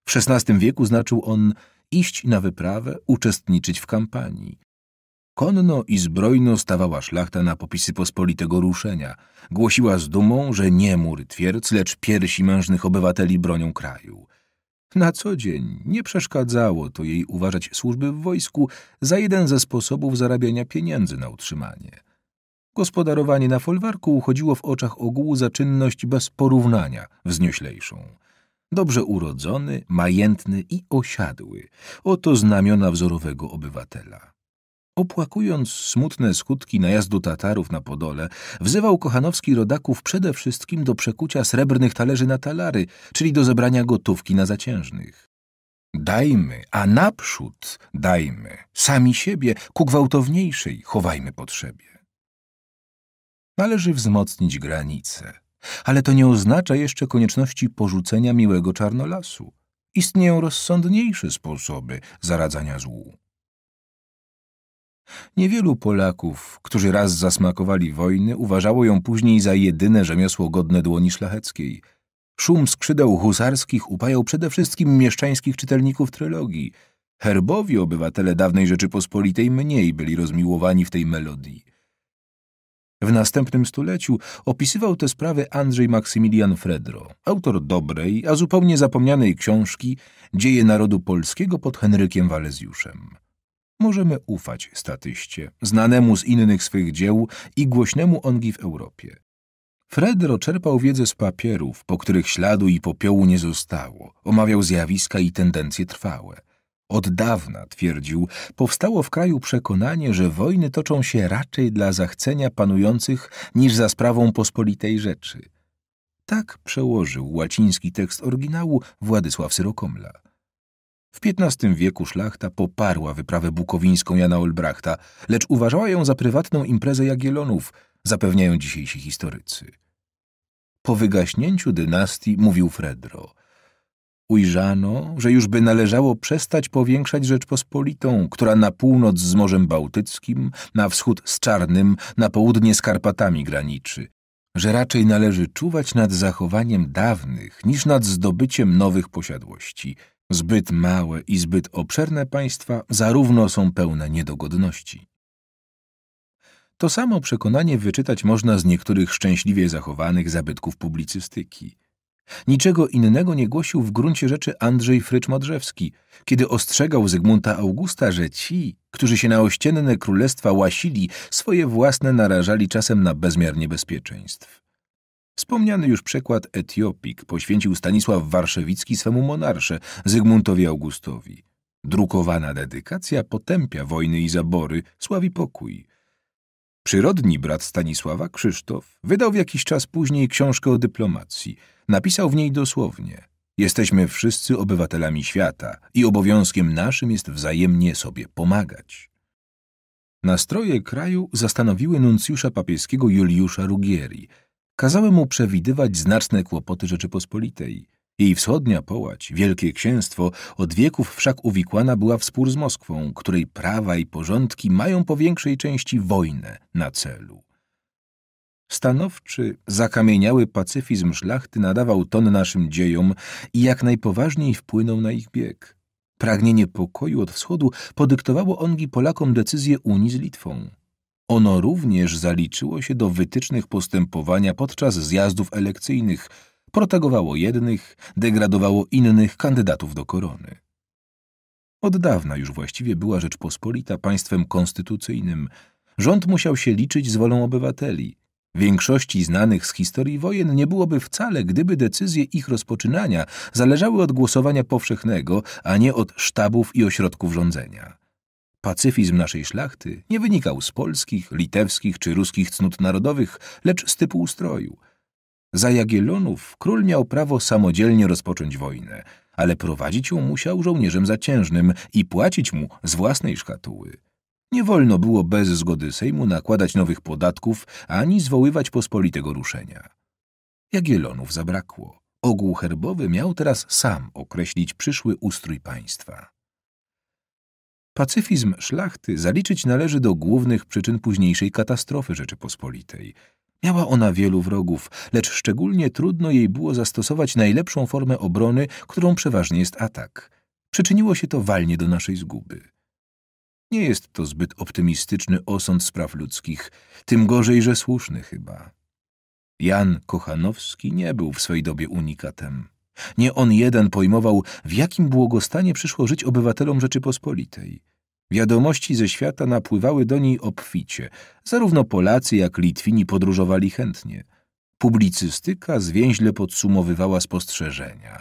W XVI wieku znaczył on iść na wyprawę, uczestniczyć w kampanii. Konno i zbrojno stawała szlachta na popisy pospolitego ruszenia. Głosiła z dumą, że nie mury twierdz, lecz piersi mężnych obywateli bronią kraju. Na co dzień nie przeszkadzało to jej uważać służby w wojsku za jeden ze sposobów zarabiania pieniędzy na utrzymanie. Gospodarowanie na folwarku uchodziło w oczach ogółu za czynność bez porównania wznioślejszą. Dobrze urodzony, majętny i osiadły – oto znamiona wzorowego obywatela. Opłakując smutne skutki najazdu Tatarów na Podole, wzywał Kochanowski rodaków przede wszystkim do przekucia srebrnych talerzy na talary, czyli do zebrania gotówki na zaciężnych. Dajmy, a naprzód dajmy, sami siebie, ku gwałtowniejszej chowajmy potrzebie. Należy wzmocnić granice, ale to nie oznacza jeszcze konieczności porzucenia miłego czarnolasu. Istnieją rozsądniejsze sposoby zaradzania złu. Niewielu Polaków, którzy raz zasmakowali wojny, uważało ją później za jedyne rzemiosło godne dłoni szlacheckiej. Szum skrzydeł husarskich upajał przede wszystkim mieszczańskich czytelników trylogii. Herbowi obywatele dawnej Rzeczypospolitej mniej byli rozmiłowani w tej melodii. W następnym stuleciu opisywał te sprawy Andrzej Maksymilian Fredro, autor dobrej, a zupełnie zapomnianej książki Dzieje narodu polskiego pod Henrykiem Walezjuszem możemy ufać statyście, znanemu z innych swych dzieł i głośnemu ongi w Europie. Fredro czerpał wiedzę z papierów, po których śladu i popiołu nie zostało, omawiał zjawiska i tendencje trwałe. Od dawna, twierdził, powstało w kraju przekonanie, że wojny toczą się raczej dla zachcenia panujących niż za sprawą pospolitej rzeczy. Tak przełożył łaciński tekst oryginału Władysław Syrokomla. W XV wieku szlachta poparła wyprawę bukowińską Jana Olbrachta, lecz uważała ją za prywatną imprezę Jagielonów, zapewniają dzisiejsi historycy. Po wygaśnięciu dynastii mówił Fredro. Ujrzano, że już by należało przestać powiększać Rzeczpospolitą, która na północ z Morzem Bałtyckim, na wschód z Czarnym, na południe z Karpatami graniczy, że raczej należy czuwać nad zachowaniem dawnych niż nad zdobyciem nowych posiadłości – Zbyt małe i zbyt obszerne państwa zarówno są pełne niedogodności. To samo przekonanie wyczytać można z niektórych szczęśliwie zachowanych zabytków publicystyki. Niczego innego nie głosił w gruncie rzeczy Andrzej Frycz-Modrzewski, kiedy ostrzegał Zygmunta Augusta, że ci, którzy się na ościenne królestwa łasili, swoje własne narażali czasem na bezmiar niebezpieczeństw. Wspomniany już przekład Etiopik poświęcił Stanisław Warszewicki swemu monarsze, Zygmuntowi Augustowi. Drukowana dedykacja potępia wojny i zabory, sławi pokój. Przyrodni brat Stanisława, Krzysztof, wydał w jakiś czas później książkę o dyplomacji. Napisał w niej dosłownie: Jesteśmy wszyscy obywatelami świata i obowiązkiem naszym jest wzajemnie sobie pomagać. Nastroje kraju zastanowiły nuncjusza papieskiego Juliusza Rugieri – kazały mu przewidywać znaczne kłopoty Rzeczypospolitej. Jej wschodnia połać, Wielkie Księstwo, od wieków wszak uwikłana była w spór z Moskwą, której prawa i porządki mają po większej części wojnę na celu. Stanowczy, zakamieniały pacyfizm szlachty nadawał ton naszym dziejom i jak najpoważniej wpłynął na ich bieg. Pragnienie pokoju od wschodu podyktowało ongi Polakom decyzję Unii z Litwą. Ono również zaliczyło się do wytycznych postępowania podczas zjazdów elekcyjnych, protegowało jednych, degradowało innych kandydatów do korony. Od dawna już właściwie była Rzeczpospolita państwem konstytucyjnym. Rząd musiał się liczyć z wolą obywateli. Większości znanych z historii wojen nie byłoby wcale, gdyby decyzje ich rozpoczynania zależały od głosowania powszechnego, a nie od sztabów i ośrodków rządzenia. Pacyfizm naszej szlachty nie wynikał z polskich, litewskich czy ruskich cnót narodowych, lecz z typu ustroju. Za Jagiellonów król miał prawo samodzielnie rozpocząć wojnę, ale prowadzić ją musiał żołnierzem zaciężnym i płacić mu z własnej szkatuły. Nie wolno było bez zgody Sejmu nakładać nowych podatków ani zwoływać pospolitego ruszenia. Jagiellonów zabrakło. Ogół herbowy miał teraz sam określić przyszły ustrój państwa. Pacyfizm szlachty zaliczyć należy do głównych przyczyn późniejszej katastrofy Rzeczypospolitej. Miała ona wielu wrogów, lecz szczególnie trudno jej było zastosować najlepszą formę obrony, którą przeważnie jest atak. Przyczyniło się to walnie do naszej zguby. Nie jest to zbyt optymistyczny osąd spraw ludzkich, tym gorzej, że słuszny chyba. Jan Kochanowski nie był w swej dobie unikatem. Nie on jeden pojmował, w jakim błogostanie przyszło żyć obywatelom Rzeczypospolitej. Wiadomości ze świata napływały do niej obficie. Zarówno Polacy, jak Litwini podróżowali chętnie. Publicystyka zwięźle podsumowywała spostrzeżenia.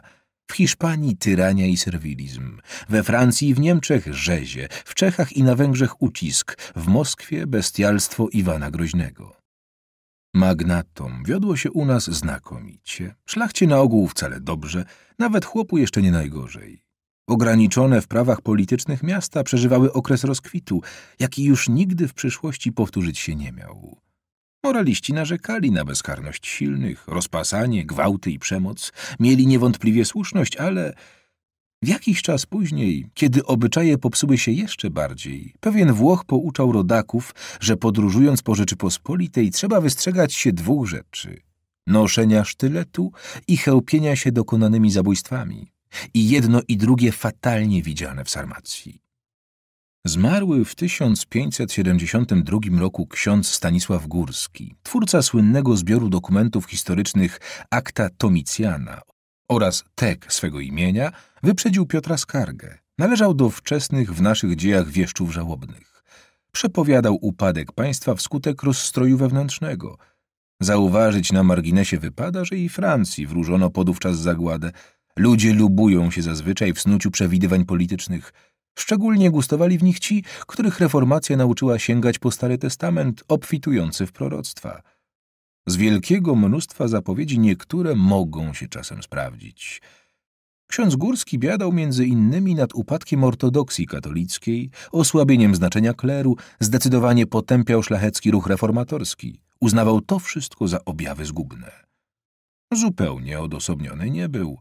W Hiszpanii tyrania i serwilizm, we Francji i w Niemczech rzezie, w Czechach i na Węgrzech ucisk, w Moskwie bestialstwo Iwana Groźnego. Magnatom wiodło się u nas znakomicie. Szlachcie na ogół wcale dobrze, nawet chłopu jeszcze nie najgorzej. Ograniczone w prawach politycznych miasta przeżywały okres rozkwitu, jaki już nigdy w przyszłości powtórzyć się nie miał. Moraliści narzekali na bezkarność silnych, rozpasanie, gwałty i przemoc. Mieli niewątpliwie słuszność, ale w jakiś czas później, kiedy obyczaje popsuły się jeszcze bardziej, pewien Włoch pouczał rodaków, że podróżując po Rzeczypospolitej trzeba wystrzegać się dwóch rzeczy: noszenia sztyletu i chełpienia się dokonanymi zabójstwami. I jedno i drugie fatalnie widziane w Sarmacji. Zmarły w 1572 roku ksiądz Stanisław Górski, twórca słynnego zbioru dokumentów historycznych Akta Tomicjana oraz Tek swego imienia wyprzedził Piotra Skargę. Należał do wczesnych w naszych dziejach wieszczów żałobnych. Przepowiadał upadek państwa wskutek rozstroju wewnętrznego. Zauważyć na marginesie wypada, że i Francji wróżono podówczas zagładę. Ludzie lubują się zazwyczaj w snuciu przewidywań politycznych. Szczególnie gustowali w nich ci, których reformacja nauczyła sięgać po Stary Testament obfitujący w proroctwa – z wielkiego mnóstwa zapowiedzi niektóre mogą się czasem sprawdzić. Ksiądz Górski biadał między innymi nad upadkiem ortodoksji katolickiej, osłabieniem znaczenia kleru, zdecydowanie potępiał szlachecki ruch reformatorski, uznawał to wszystko za objawy zgubne. Zupełnie odosobniony nie był.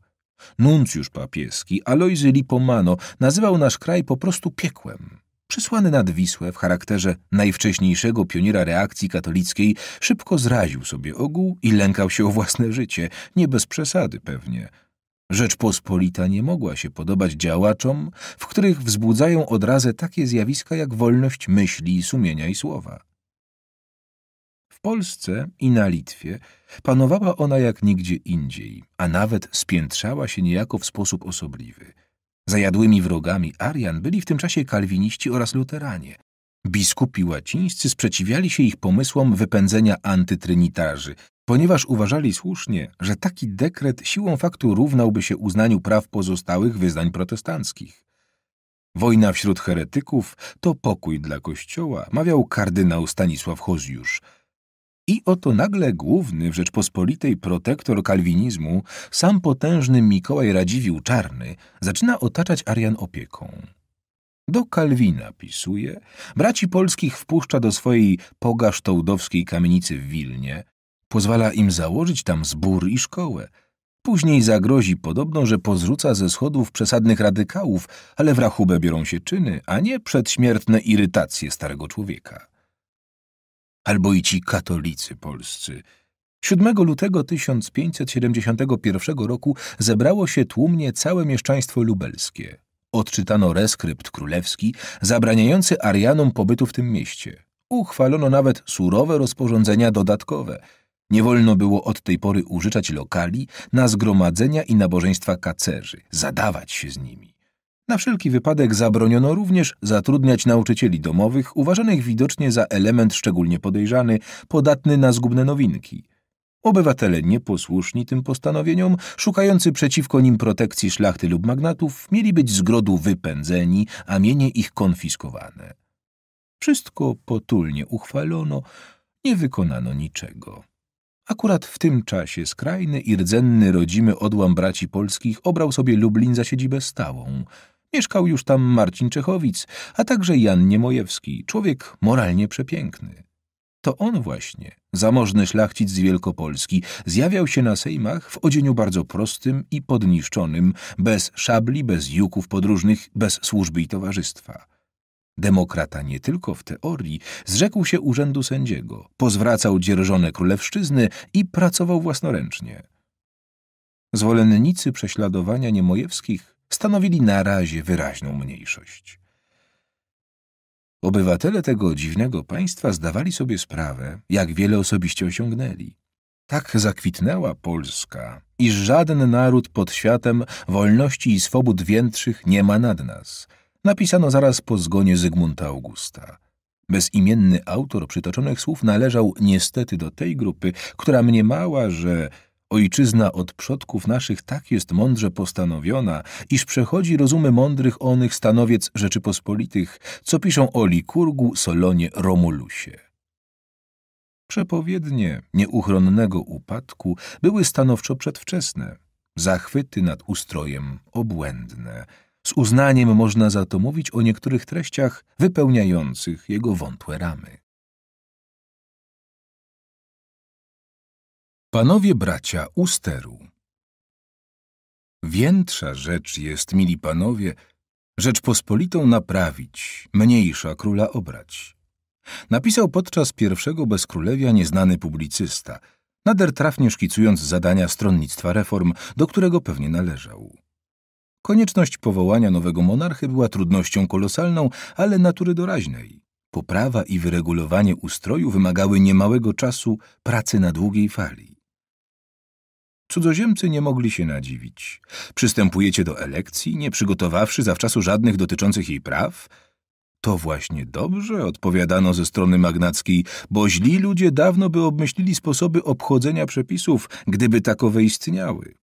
Nuncjusz papieski, Alojzy Lipomano, nazywał nasz kraj po prostu piekłem przesłany nad Wisłę w charakterze najwcześniejszego pioniera reakcji katolickiej, szybko zraził sobie ogół i lękał się o własne życie, nie bez przesady pewnie. Rzeczpospolita nie mogła się podobać działaczom, w których wzbudzają odrazę takie zjawiska jak wolność myśli, sumienia i słowa. W Polsce i na Litwie panowała ona jak nigdzie indziej, a nawet spiętrzała się niejako w sposób osobliwy – Zajadłymi wrogami Arian byli w tym czasie kalwiniści oraz luteranie. Biskupi łacińscy sprzeciwiali się ich pomysłom wypędzenia antytrynitarzy, ponieważ uważali słusznie, że taki dekret siłą faktu równałby się uznaniu praw pozostałych wyznań protestanckich. Wojna wśród heretyków to pokój dla Kościoła, mawiał kardynał Stanisław Hozjusz – i oto nagle główny w Rzeczpospolitej protektor kalwinizmu, sam potężny Mikołaj Radziwił Czarny, zaczyna otaczać Arian opieką. Do Kalwina pisuje, braci polskich wpuszcza do swojej pogasztołdowskiej kamienicy w Wilnie, pozwala im założyć tam zbór i szkołę. Później zagrozi podobno, że pozrzuca ze schodów przesadnych radykałów, ale w rachubę biorą się czyny, a nie przedśmiertne irytacje starego człowieka albo i ci katolicy polscy. 7 lutego 1571 roku zebrało się tłumnie całe mieszczaństwo lubelskie. Odczytano reskrypt królewski zabraniający Arianom pobytu w tym mieście. Uchwalono nawet surowe rozporządzenia dodatkowe. Nie wolno było od tej pory użyczać lokali na zgromadzenia i nabożeństwa kacerzy, zadawać się z nimi. Na wszelki wypadek zabroniono również zatrudniać nauczycieli domowych, uważanych widocznie za element szczególnie podejrzany, podatny na zgubne nowinki. Obywatele nieposłuszni tym postanowieniom, szukający przeciwko nim protekcji szlachty lub magnatów, mieli być z grodu wypędzeni, a mienie ich konfiskowane. Wszystko potulnie uchwalono, nie wykonano niczego. Akurat w tym czasie skrajny i rdzenny rodzimy odłam braci polskich obrał sobie Lublin za siedzibę stałą – Mieszkał już tam Marcin Czechowic, a także Jan Niemojewski, człowiek moralnie przepiękny. To on właśnie, zamożny szlachcic z Wielkopolski, zjawiał się na sejmach w odzieniu bardzo prostym i podniszczonym, bez szabli, bez juków podróżnych, bez służby i towarzystwa. Demokrata nie tylko w teorii, zrzekł się urzędu sędziego, pozwracał dzierżone królewszczyzny i pracował własnoręcznie. Zwolennicy prześladowania niemojewskich stanowili na razie wyraźną mniejszość. Obywatele tego dziwnego państwa zdawali sobie sprawę, jak wiele osobiście osiągnęli. Tak zakwitnęła Polska, iż żaden naród pod światem wolności i swobód większych nie ma nad nas. Napisano zaraz po zgonie Zygmunta Augusta. Bezimienny autor przytoczonych słów należał niestety do tej grupy, która mniemała, że Ojczyzna od przodków naszych tak jest mądrze postanowiona, iż przechodzi rozumy mądrych onych stanowiec Rzeczypospolitych, co piszą o Likurgu, Solonie, Romulusie. Przepowiednie nieuchronnego upadku były stanowczo przedwczesne, zachwyty nad ustrojem obłędne. Z uznaniem można za to mówić o niektórych treściach wypełniających jego wątłe ramy. Panowie bracia Usteru większa rzecz jest, mili panowie, Rzeczpospolitą naprawić, mniejsza króla obrać. Napisał podczas pierwszego bezkrólewia nieznany publicysta, nader trafnie szkicując zadania stronnictwa reform, do którego pewnie należał. Konieczność powołania nowego monarchy była trudnością kolosalną, ale natury doraźnej. Poprawa i wyregulowanie ustroju wymagały niemałego czasu pracy na długiej fali. Cudzoziemcy nie mogli się nadziwić. Przystępujecie do elekcji, nie przygotowawszy zawczasu żadnych dotyczących jej praw? To właśnie dobrze, odpowiadano ze strony magnackiej, bo źli ludzie dawno by obmyślili sposoby obchodzenia przepisów, gdyby takowe istniały.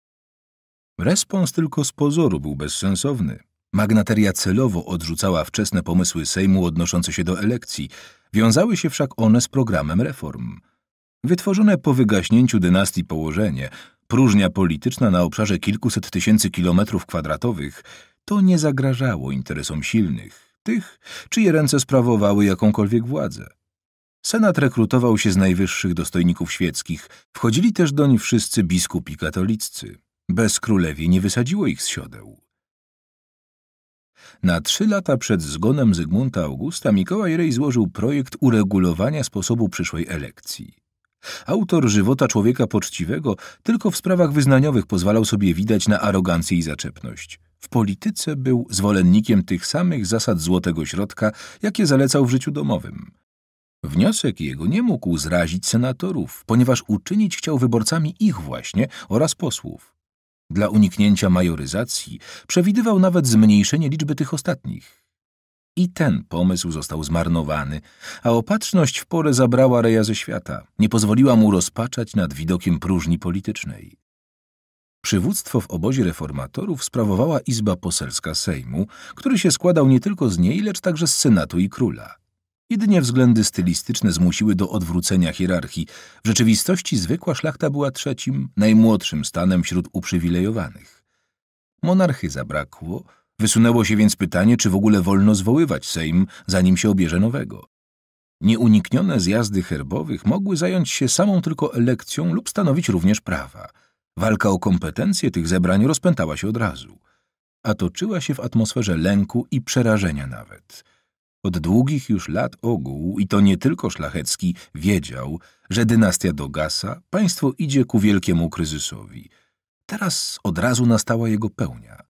Respons tylko z pozoru był bezsensowny. Magnateria celowo odrzucała wczesne pomysły Sejmu odnoszące się do elekcji, wiązały się wszak one z programem reform. Wytworzone po wygaśnięciu dynastii położenie – próżnia polityczna na obszarze kilkuset tysięcy kilometrów kwadratowych to nie zagrażało interesom silnych, tych, czyje ręce sprawowały jakąkolwiek władzę. Senat rekrutował się z najwyższych dostojników świeckich, wchodzili też doń wszyscy biskupi katoliccy. Bez królewi nie wysadziło ich z siodeł. Na trzy lata przed zgonem Zygmunta Augusta Mikołaj Rej złożył projekt uregulowania sposobu przyszłej elekcji. Autor żywota człowieka poczciwego tylko w sprawach wyznaniowych pozwalał sobie widać na arogancję i zaczepność. W polityce był zwolennikiem tych samych zasad złotego środka, jakie zalecał w życiu domowym. Wniosek jego nie mógł zrazić senatorów, ponieważ uczynić chciał wyborcami ich właśnie oraz posłów. Dla uniknięcia majoryzacji przewidywał nawet zmniejszenie liczby tych ostatnich. I ten pomysł został zmarnowany, a opatrzność w porę zabrała Reja ze świata, nie pozwoliła mu rozpaczać nad widokiem próżni politycznej. Przywództwo w obozie reformatorów sprawowała Izba Poselska Sejmu, który się składał nie tylko z niej, lecz także z Senatu i Króla. Jedynie względy stylistyczne zmusiły do odwrócenia hierarchii. W rzeczywistości zwykła szlachta była trzecim, najmłodszym stanem wśród uprzywilejowanych. Monarchy zabrakło, Wysunęło się więc pytanie, czy w ogóle wolno zwoływać Sejm, zanim się obierze nowego. Nieuniknione zjazdy herbowych mogły zająć się samą tylko elekcją lub stanowić również prawa. Walka o kompetencje tych zebrań rozpętała się od razu, a toczyła się w atmosferze lęku i przerażenia nawet. Od długich już lat ogół, i to nie tylko szlachecki, wiedział, że dynastia dogasa, państwo idzie ku wielkiemu kryzysowi. Teraz od razu nastała jego pełnia.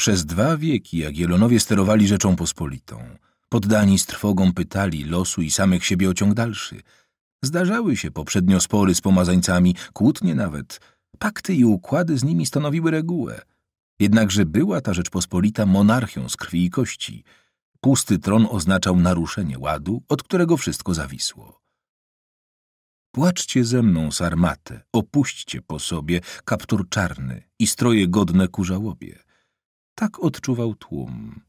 Przez dwa wieki Jelonowie sterowali Rzeczą Pospolitą. Poddani z trwogą pytali losu i samych siebie o ciąg dalszy. Zdarzały się poprzednio spory z pomazańcami, kłótnie nawet. Pakty i układy z nimi stanowiły regułę. Jednakże była ta Rzeczpospolita monarchią z krwi i kości. Pusty tron oznaczał naruszenie ładu, od którego wszystko zawisło. Płaczcie ze mną, Sarmatę, opuśćcie po sobie kaptur czarny i stroje godne ku żałobie. Tak odczuwał tłum.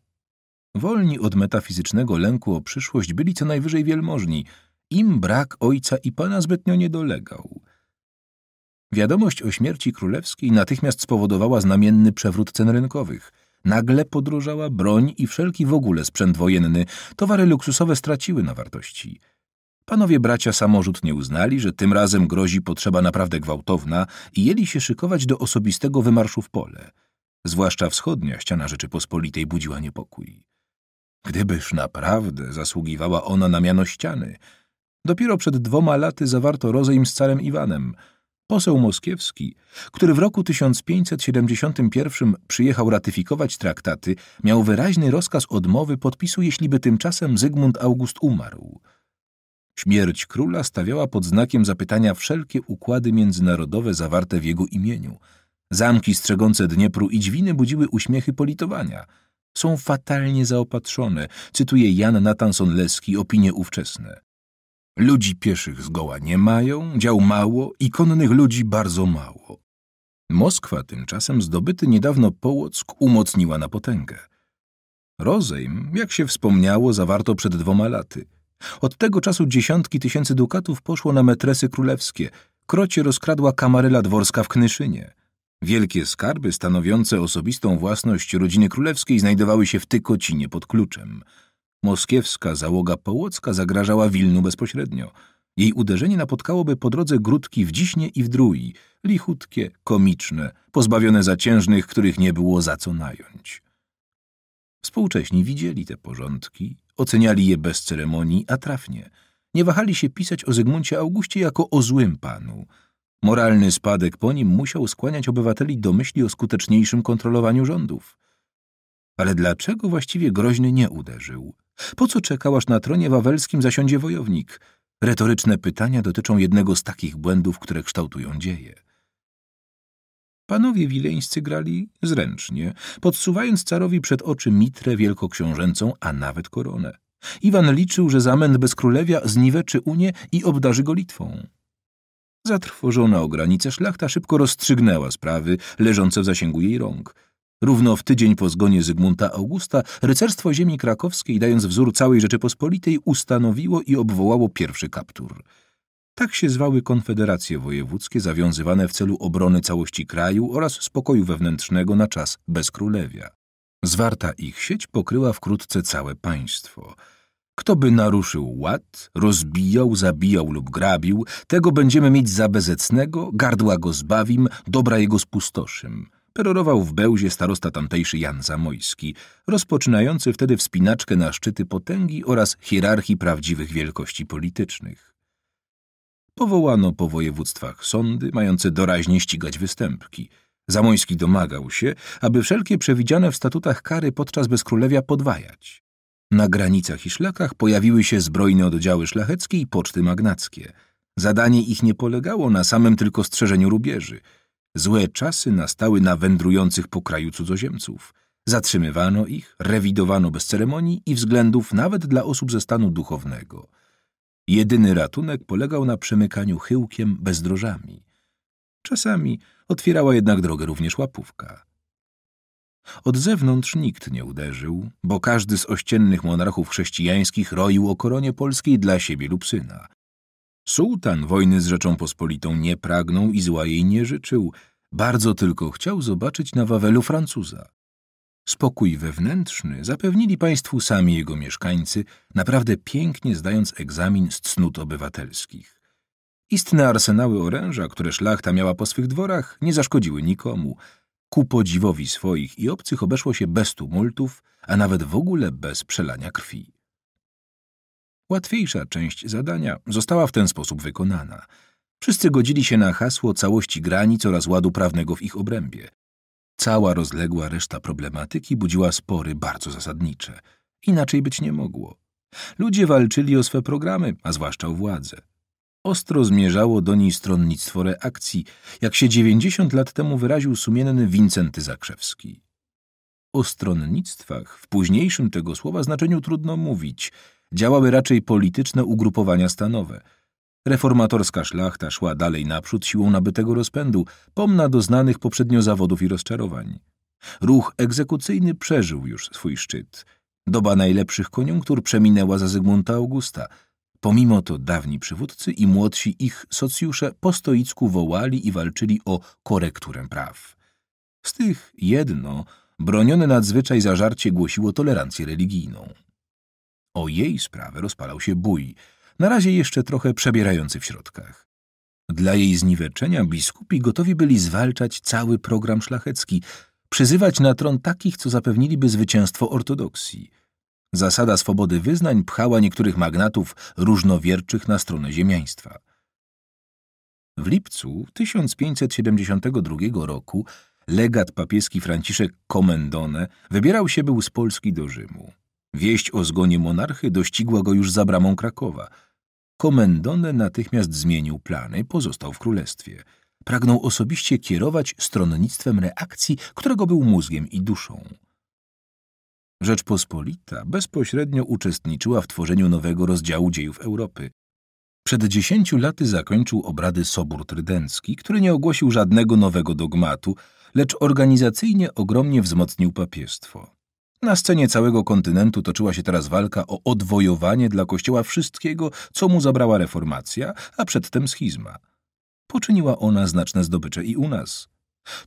Wolni od metafizycznego lęku o przyszłość byli co najwyżej wielmożni. Im brak ojca i pana zbytnio nie dolegał. Wiadomość o śmierci królewskiej natychmiast spowodowała znamienny przewrót cen rynkowych. Nagle podróżała broń i wszelki w ogóle sprzęt wojenny. Towary luksusowe straciły na wartości. Panowie bracia samorzutnie uznali, że tym razem grozi potrzeba naprawdę gwałtowna i jeli się szykować do osobistego wymarszu w pole – Zwłaszcza wschodnia ściana Rzeczypospolitej budziła niepokój. Gdybyż naprawdę zasługiwała ona na miano ściany. Dopiero przed dwoma laty zawarto rozejm z carem Iwanem. Poseł moskiewski, który w roku 1571 przyjechał ratyfikować traktaty, miał wyraźny rozkaz odmowy podpisu, jeśli by tymczasem Zygmunt August umarł. Śmierć króla stawiała pod znakiem zapytania wszelkie układy międzynarodowe zawarte w jego imieniu – Zamki strzegące Dniepru i dźwiny budziły uśmiechy politowania. Są fatalnie zaopatrzone, cytuje Jan Natanson-Leski opinie ówczesne. Ludzi pieszych zgoła nie mają, dział mało i konnych ludzi bardzo mało. Moskwa tymczasem zdobyty niedawno Połock umocniła na potęgę. Rozejm, jak się wspomniało, zawarto przed dwoma laty. Od tego czasu dziesiątki tysięcy dukatów poszło na metresy królewskie. Krocie rozkradła kamaryla dworska w Knyszynie. Wielkie skarby stanowiące osobistą własność rodziny królewskiej znajdowały się w Tykocinie pod kluczem. Moskiewska załoga połocka zagrażała Wilnu bezpośrednio. Jej uderzenie napotkałoby po drodze grudki w Dziśnie i w Drui, lichutkie, komiczne, pozbawione zaciężnych, których nie było za co nająć. Współcześni widzieli te porządki, oceniali je bez ceremonii, a trafnie. Nie wahali się pisać o Zygmuncie Augustie jako o złym panu – Moralny spadek po nim musiał skłaniać obywateli do myśli o skuteczniejszym kontrolowaniu rządów. Ale dlaczego właściwie groźny nie uderzył? Po co czekał, aż na tronie wawelskim zasiądzie wojownik? Retoryczne pytania dotyczą jednego z takich błędów, które kształtują dzieje. Panowie wileńscy grali zręcznie, podsuwając carowi przed oczy mitrę wielkoksiążęcą, a nawet koronę. Iwan liczył, że zamęt bez królewia zniweczy Unię i obdarzy go Litwą. Zatrwożona o granicę szlachta szybko rozstrzygnęła sprawy leżące w zasięgu jej rąk. Równo w tydzień po zgonie Zygmunta Augusta rycerstwo ziemi krakowskiej, dając wzór całej Rzeczypospolitej, ustanowiło i obwołało pierwszy kaptur. Tak się zwały konfederacje wojewódzkie zawiązywane w celu obrony całości kraju oraz spokoju wewnętrznego na czas bez bezkrólewia. Zwarta ich sieć pokryła wkrótce całe państwo – kto by naruszył ład, rozbijał, zabijał lub grabił, tego będziemy mieć za bezecnego, gardła go zbawim, dobra jego spustoszym. Perorował w Bełzie starosta tamtejszy Jan Zamojski, rozpoczynający wtedy wspinaczkę na szczyty potęgi oraz hierarchii prawdziwych wielkości politycznych. Powołano po województwach sądy, mające doraźnie ścigać występki. Zamojski domagał się, aby wszelkie przewidziane w statutach kary podczas bezkrólewia podwajać. Na granicach i szlakach pojawiły się zbrojne oddziały szlacheckie i poczty magnackie. Zadanie ich nie polegało na samym tylko strzeżeniu rubieży. Złe czasy nastały na wędrujących po kraju cudzoziemców. Zatrzymywano ich, rewidowano bez ceremonii i względów nawet dla osób ze stanu duchownego. Jedyny ratunek polegał na przemykaniu chyłkiem bezdrożami. Czasami otwierała jednak drogę również łapówka. Od zewnątrz nikt nie uderzył, bo każdy z ościennych monarchów chrześcijańskich roił o koronie polskiej dla siebie lub syna. Sułtan wojny z Rzeczą Pospolitą nie pragnął i zła jej nie życzył, bardzo tylko chciał zobaczyć na Wawelu Francuza. Spokój wewnętrzny zapewnili państwu sami jego mieszkańcy, naprawdę pięknie zdając egzamin z cnót obywatelskich. Istne arsenały oręża, które szlachta miała po swych dworach, nie zaszkodziły nikomu – Ku podziwowi swoich i obcych obeszło się bez tumultów, a nawet w ogóle bez przelania krwi. Łatwiejsza część zadania została w ten sposób wykonana. Wszyscy godzili się na hasło całości granic oraz ładu prawnego w ich obrębie. Cała rozległa reszta problematyki budziła spory bardzo zasadnicze. Inaczej być nie mogło. Ludzie walczyli o swe programy, a zwłaszcza o władzę. Ostro zmierzało do niej stronnictwo reakcji, jak się dziewięćdziesiąt lat temu wyraził sumienny Wincenty Zakrzewski. O stronnictwach w późniejszym tego słowa znaczeniu trudno mówić. Działały raczej polityczne ugrupowania stanowe. Reformatorska szlachta szła dalej naprzód siłą nabytego rozpędu, pomna doznanych poprzednio zawodów i rozczarowań. Ruch egzekucyjny przeżył już swój szczyt. Doba najlepszych koniunktur przeminęła za Zygmunta Augusta – Pomimo to dawni przywódcy i młodsi ich socjusze po stoicku wołali i walczyli o korekturę praw. Z tych jedno, bronione nadzwyczaj zażarcie, głosiło tolerancję religijną. O jej sprawę rozpalał się bój, na razie jeszcze trochę przebierający w środkach. Dla jej zniweczenia biskupi gotowi byli zwalczać cały program szlachecki, przyzywać na tron takich, co zapewniliby zwycięstwo ortodoksji – Zasada swobody wyznań pchała niektórych magnatów różnowierczych na stronę ziemiaństwa. W lipcu 1572 roku legat papieski Franciszek Komendone wybierał się był z Polski do Rzymu. Wieść o zgonie monarchy dościgła go już za bramą Krakowa. Komendone natychmiast zmienił plany, pozostał w królestwie. Pragnął osobiście kierować stronnictwem reakcji, którego był mózgiem i duszą. Rzeczpospolita bezpośrednio uczestniczyła w tworzeniu nowego rozdziału dziejów Europy. Przed dziesięciu laty zakończył obrady Sobór Trydencki, który nie ogłosił żadnego nowego dogmatu, lecz organizacyjnie ogromnie wzmocnił papiestwo. Na scenie całego kontynentu toczyła się teraz walka o odwojowanie dla Kościoła wszystkiego, co mu zabrała reformacja, a przedtem schizma. Poczyniła ona znaczne zdobycze i u nas.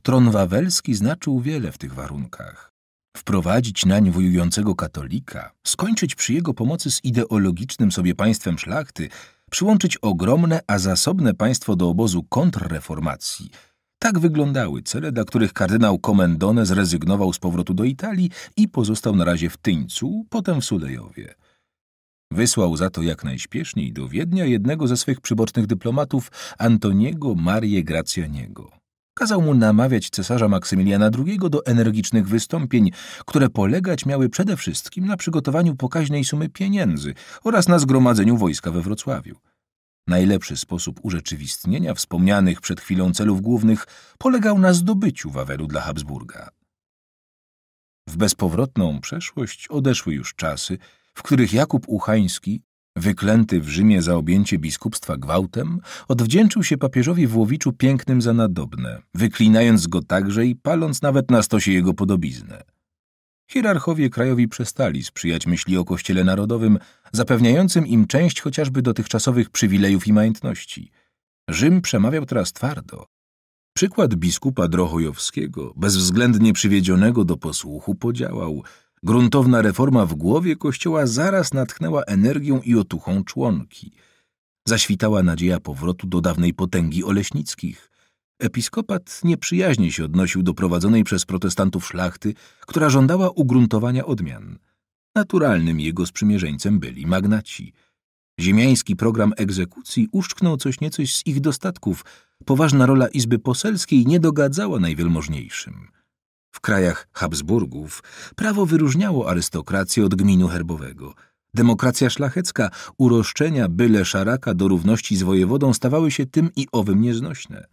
Tron wawelski znaczył wiele w tych warunkach wprowadzić nań wojującego katolika, skończyć przy jego pomocy z ideologicznym sobie państwem szlachty, przyłączyć ogromne, a zasobne państwo do obozu kontrreformacji. Tak wyglądały cele, dla których kardynał Komendone zrezygnował z powrotu do Italii i pozostał na razie w Tyńcu, potem w Sulejowie. Wysłał za to jak najśpieszniej do Wiednia jednego ze swych przybocznych dyplomatów, Antoniego Marię Gracjaniego. Kazał mu namawiać cesarza Maksymiliana II do energicznych wystąpień, które polegać miały przede wszystkim na przygotowaniu pokaźnej sumy pieniędzy oraz na zgromadzeniu wojska we Wrocławiu. Najlepszy sposób urzeczywistnienia wspomnianych przed chwilą celów głównych polegał na zdobyciu Wawelu dla Habsburga. W bezpowrotną przeszłość odeszły już czasy, w których Jakub Uchański Wyklęty w Rzymie za objęcie biskupstwa gwałtem, odwdzięczył się papieżowi Włowiczu pięknym za nadobne, wyklinając go także i paląc nawet na stosie jego podobiznę. Hierarchowie krajowi przestali sprzyjać myśli o Kościele Narodowym, zapewniającym im część chociażby dotychczasowych przywilejów i majątności. Rzym przemawiał teraz twardo. Przykład biskupa Drohojowskiego, bezwzględnie przywiedzionego do posłuchu, podziałał – Gruntowna reforma w głowie kościoła zaraz natchnęła energią i otuchą członki. Zaświtała nadzieja powrotu do dawnej potęgi Oleśnickich. Episkopat nieprzyjaźnie się odnosił do prowadzonej przez protestantów szlachty, która żądała ugruntowania odmian. Naturalnym jego sprzymierzeńcem byli magnaci. Ziemiański program egzekucji uszczknął coś niecoś z ich dostatków. Poważna rola Izby Poselskiej nie dogadzała najwielmożniejszym. W krajach Habsburgów prawo wyróżniało arystokrację od gminu herbowego. Demokracja szlachecka, uroszczenia byle szaraka do równości z wojewodą stawały się tym i owym nieznośne.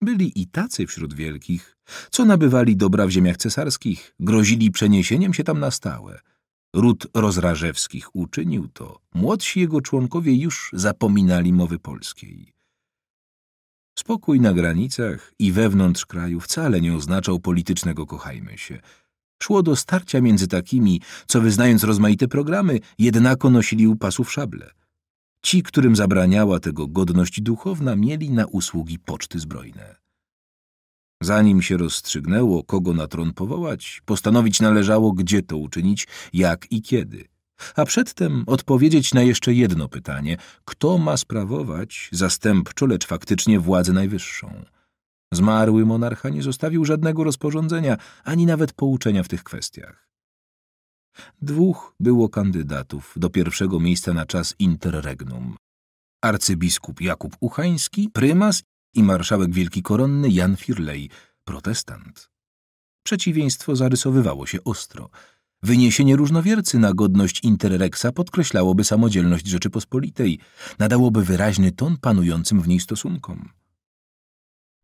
Byli i tacy wśród wielkich, co nabywali dobra w ziemiach cesarskich, grozili przeniesieniem się tam na stałe. Ród Rozrażewskich uczynił to. Młodsi jego członkowie już zapominali mowy polskiej. Spokój na granicach i wewnątrz kraju wcale nie oznaczał politycznego kochajmy się. Szło do starcia między takimi, co wyznając rozmaite programy, jednako nosili u pasów szable. Ci, którym zabraniała tego godność duchowna, mieli na usługi poczty zbrojne. Zanim się rozstrzygnęło, kogo na tron powołać, postanowić należało, gdzie to uczynić, jak i kiedy. A przedtem odpowiedzieć na jeszcze jedno pytanie: kto ma sprawować zastępczo, lecz faktycznie władzę najwyższą? Zmarły monarcha nie zostawił żadnego rozporządzenia, ani nawet pouczenia w tych kwestiach. Dwóch było kandydatów do pierwszego miejsca na czas interregnum. Arcybiskup Jakub Uchański, prymas i marszałek wielki koronny Jan Firlej, protestant. Przeciwieństwo zarysowywało się ostro – Wyniesienie różnowiercy na godność Interrexa podkreślałoby samodzielność Rzeczypospolitej, nadałoby wyraźny ton panującym w niej stosunkom.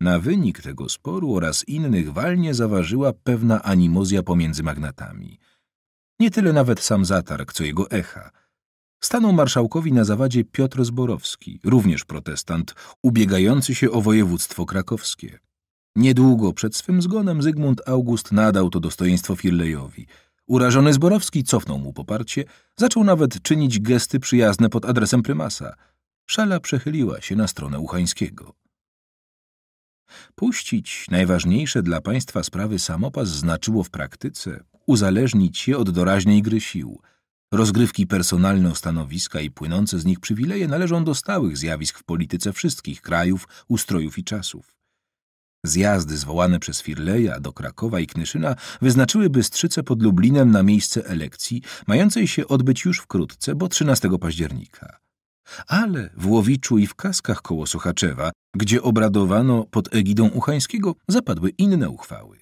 Na wynik tego sporu oraz innych walnie zaważyła pewna animozja pomiędzy magnatami. Nie tyle nawet sam zatarg, co jego echa. Stanął marszałkowi na zawadzie Piotr Zborowski, również protestant, ubiegający się o województwo krakowskie. Niedługo przed swym zgonem Zygmunt August nadał to dostojeństwo Firlejowi – Urażony Zborowski cofnął mu poparcie, zaczął nawet czynić gesty przyjazne pod adresem prymasa. Szala przechyliła się na stronę Uchańskiego. Puścić najważniejsze dla państwa sprawy samopas znaczyło w praktyce uzależnić się od doraźnej gry sił. Rozgrywki personalne o stanowiska i płynące z nich przywileje należą do stałych zjawisk w polityce wszystkich krajów, ustrojów i czasów. Zjazdy zwołane przez Firleja do Krakowa i Knyszyna wyznaczyły Bystrzyce pod Lublinem na miejsce elekcji, mającej się odbyć już wkrótce, bo 13 października. Ale w Łowiczu i w Kaskach koło Sochaczewa, gdzie obradowano pod egidą Uchańskiego, zapadły inne uchwały.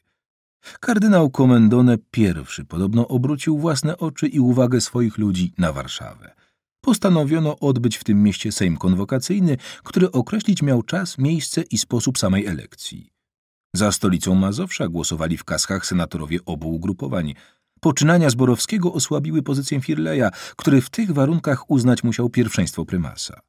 Kardynał Komendone I podobno obrócił własne oczy i uwagę swoich ludzi na Warszawę postanowiono odbyć w tym mieście Sejm Konwokacyjny, który określić miał czas, miejsce i sposób samej elekcji. Za stolicą Mazowsza głosowali w kaskach senatorowie obu ugrupowań. Poczynania Zborowskiego osłabiły pozycję Firleja, który w tych warunkach uznać musiał pierwszeństwo prymasa.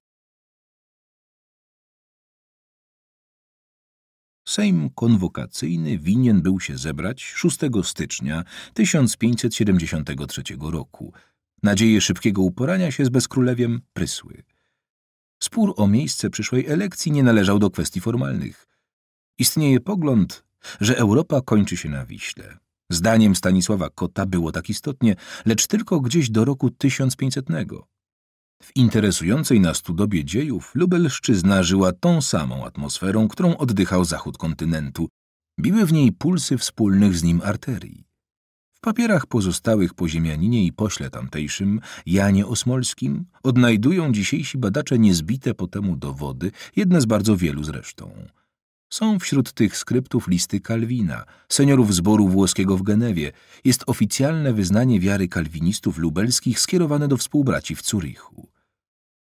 Sejm konwokacyjny winien był się zebrać 6 stycznia 1573 roku. Nadzieje szybkiego uporania się z bezkrólewiem prysły. Spór o miejsce przyszłej elekcji nie należał do kwestii formalnych. Istnieje pogląd, że Europa kończy się na Wiśle. Zdaniem Stanisława Kota było tak istotnie, lecz tylko gdzieś do roku 1500. W interesującej nas tu dobie dziejów Lubelszczyzna żyła tą samą atmosferą, którą oddychał zachód kontynentu. Biły w niej pulsy wspólnych z nim arterii. W papierach pozostałych po ziemianinie i pośle tamtejszym, Janie Osmolskim, odnajdują dzisiejsi badacze niezbite po temu dowody, jedne z bardzo wielu zresztą. Są wśród tych skryptów listy Kalwina, seniorów zboru włoskiego w Genewie. Jest oficjalne wyznanie wiary kalwinistów lubelskich skierowane do współbraci w Curychu.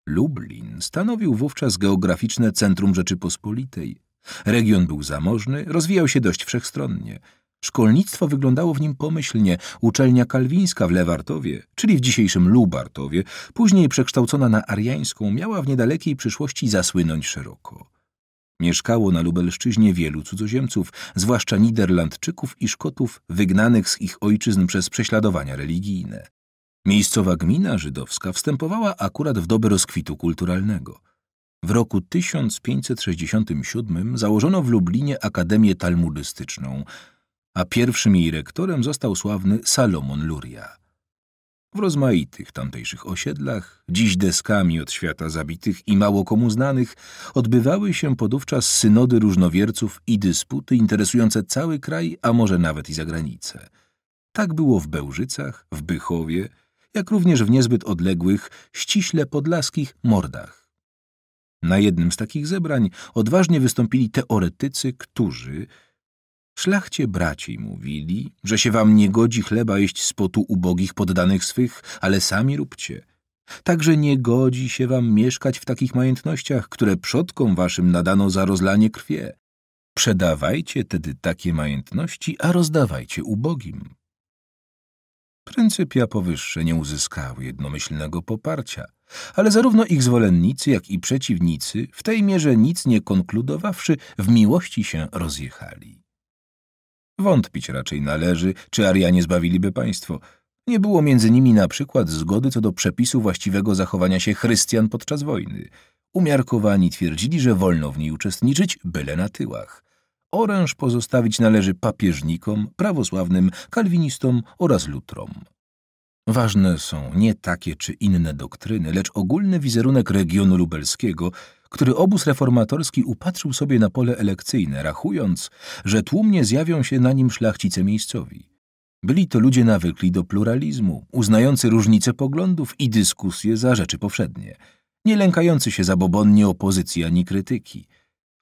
Lublin stanowił wówczas geograficzne centrum Rzeczypospolitej. Region był zamożny, rozwijał się dość wszechstronnie. Szkolnictwo wyglądało w nim pomyślnie. Uczelnia kalwińska w Lewartowie, czyli w dzisiejszym Lubartowie, później przekształcona na ariańską, miała w niedalekiej przyszłości zasłynąć szeroko. Mieszkało na Lubelszczyźnie wielu cudzoziemców, zwłaszcza Niderlandczyków i Szkotów, wygnanych z ich ojczyzn przez prześladowania religijne. Miejscowa gmina żydowska wstępowała akurat w dobę rozkwitu kulturalnego. W roku 1567 założono w Lublinie Akademię Talmudystyczną – a pierwszym jej rektorem został sławny Salomon Luria. W rozmaitych tamtejszych osiedlach, dziś deskami od świata zabitych i mało komu znanych, odbywały się podówczas synody różnowierców i dysputy interesujące cały kraj, a może nawet i zagranicę. Tak było w Bełżycach, w Bychowie, jak również w niezbyt odległych, ściśle podlaskich mordach. Na jednym z takich zebrań odważnie wystąpili teoretycy, którzy, Szlachcie braci mówili, że się wam nie godzi chleba jeść z potu ubogich poddanych swych, ale sami róbcie. Także nie godzi się wam mieszkać w takich majątnościach, które przodkom waszym nadano za rozlanie krwie. Przedawajcie tedy takie majątności, a rozdawajcie ubogim. Pryncypia powyższe nie uzyskały jednomyślnego poparcia, ale zarówno ich zwolennicy, jak i przeciwnicy, w tej mierze nic nie konkludowawszy, w miłości się rozjechali. Wątpić raczej należy, czy Arianie zbawiliby państwo. Nie było między nimi na przykład zgody co do przepisu właściwego zachowania się chrystian podczas wojny. Umiarkowani twierdzili, że wolno w niej uczestniczyć, byle na tyłach. Oręż pozostawić należy papieżnikom, prawosławnym, kalwinistom oraz lutrom. Ważne są nie takie czy inne doktryny, lecz ogólny wizerunek regionu lubelskiego, który obóz reformatorski upatrzył sobie na pole elekcyjne, rachując, że tłumnie zjawią się na nim szlachcice miejscowi. Byli to ludzie nawykli do pluralizmu, uznający różnice poglądów i dyskusje za rzeczy powszednie, nie lękający się zabobonnie opozycji ani krytyki.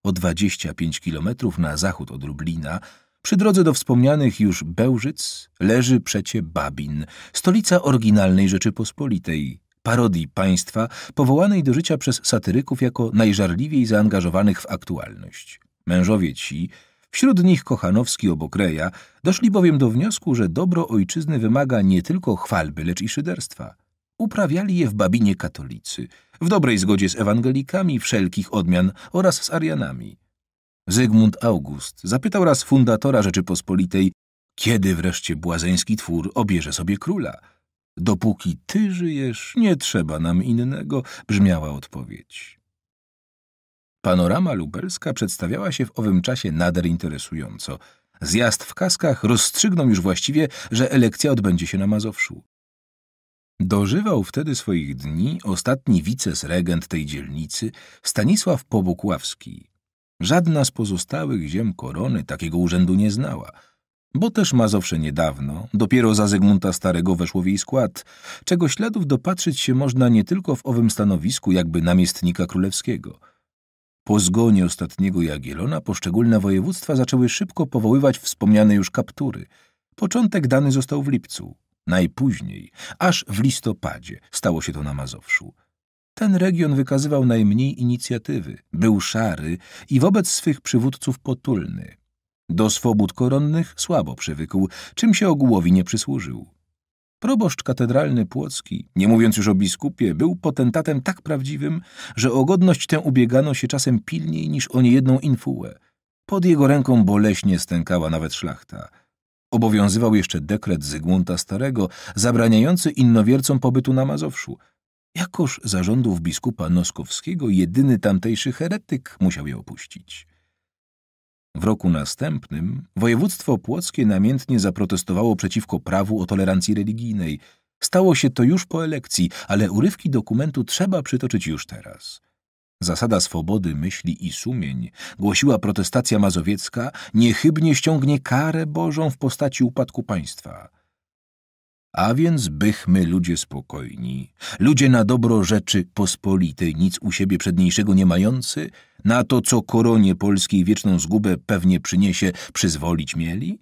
O 25 kilometrów na zachód od Lublina – przy drodze do wspomnianych już Bełżyc leży przecie Babin, stolica oryginalnej Rzeczypospolitej, parodii państwa powołanej do życia przez satyryków jako najżarliwiej zaangażowanych w aktualność. Mężowie ci, wśród nich Kochanowski obok Reja, doszli bowiem do wniosku, że dobro ojczyzny wymaga nie tylko chwalby, lecz i szyderstwa. Uprawiali je w Babinie katolicy, w dobrej zgodzie z ewangelikami wszelkich odmian oraz z Arianami. Zygmunt August zapytał raz fundatora Rzeczypospolitej, kiedy wreszcie błazeński twór obierze sobie króla? Dopóki ty żyjesz, nie trzeba nam innego, brzmiała odpowiedź. Panorama lubelska przedstawiała się w owym czasie nader interesująco. Zjazd w kaskach rozstrzygnął już właściwie, że elekcja odbędzie się na Mazowszu. Dożywał wtedy swoich dni ostatni wicesregent tej dzielnicy Stanisław Pobukławski, Żadna z pozostałych ziem korony takiego urzędu nie znała, bo też Mazowsze niedawno, dopiero za Zygmunta Starego weszło w jej skład, czego śladów dopatrzyć się można nie tylko w owym stanowisku jakby namiestnika królewskiego. Po zgonie ostatniego Jagielona poszczególne województwa zaczęły szybko powoływać wspomniane już kaptury. Początek dany został w lipcu, najpóźniej, aż w listopadzie stało się to na Mazowszu. Ten region wykazywał najmniej inicjatywy, był szary i wobec swych przywódców potulny. Do swobód koronnych słabo przywykł, czym się ogółowi nie przysłużył. Proboszcz katedralny Płocki, nie mówiąc już o biskupie, był potentatem tak prawdziwym, że o godność tę ubiegano się czasem pilniej niż o niejedną infułę. Pod jego ręką boleśnie stękała nawet szlachta. Obowiązywał jeszcze dekret Zygmunta Starego zabraniający innowiercom pobytu na Mazowszu – Jakoż zarządów biskupa Noskowskiego jedyny tamtejszy heretyk musiał je opuścić. W roku następnym województwo płockie namiętnie zaprotestowało przeciwko prawu o tolerancji religijnej. Stało się to już po elekcji, ale urywki dokumentu trzeba przytoczyć już teraz. Zasada swobody myśli i sumień, głosiła protestacja mazowiecka, niechybnie ściągnie karę Bożą w postaci upadku państwa – a więc bychmy ludzie spokojni, ludzie na dobro rzeczy pospolitej, nic u siebie przedniejszego nie mający, na to, co koronie polskiej wieczną zgubę pewnie przyniesie, przyzwolić mieli?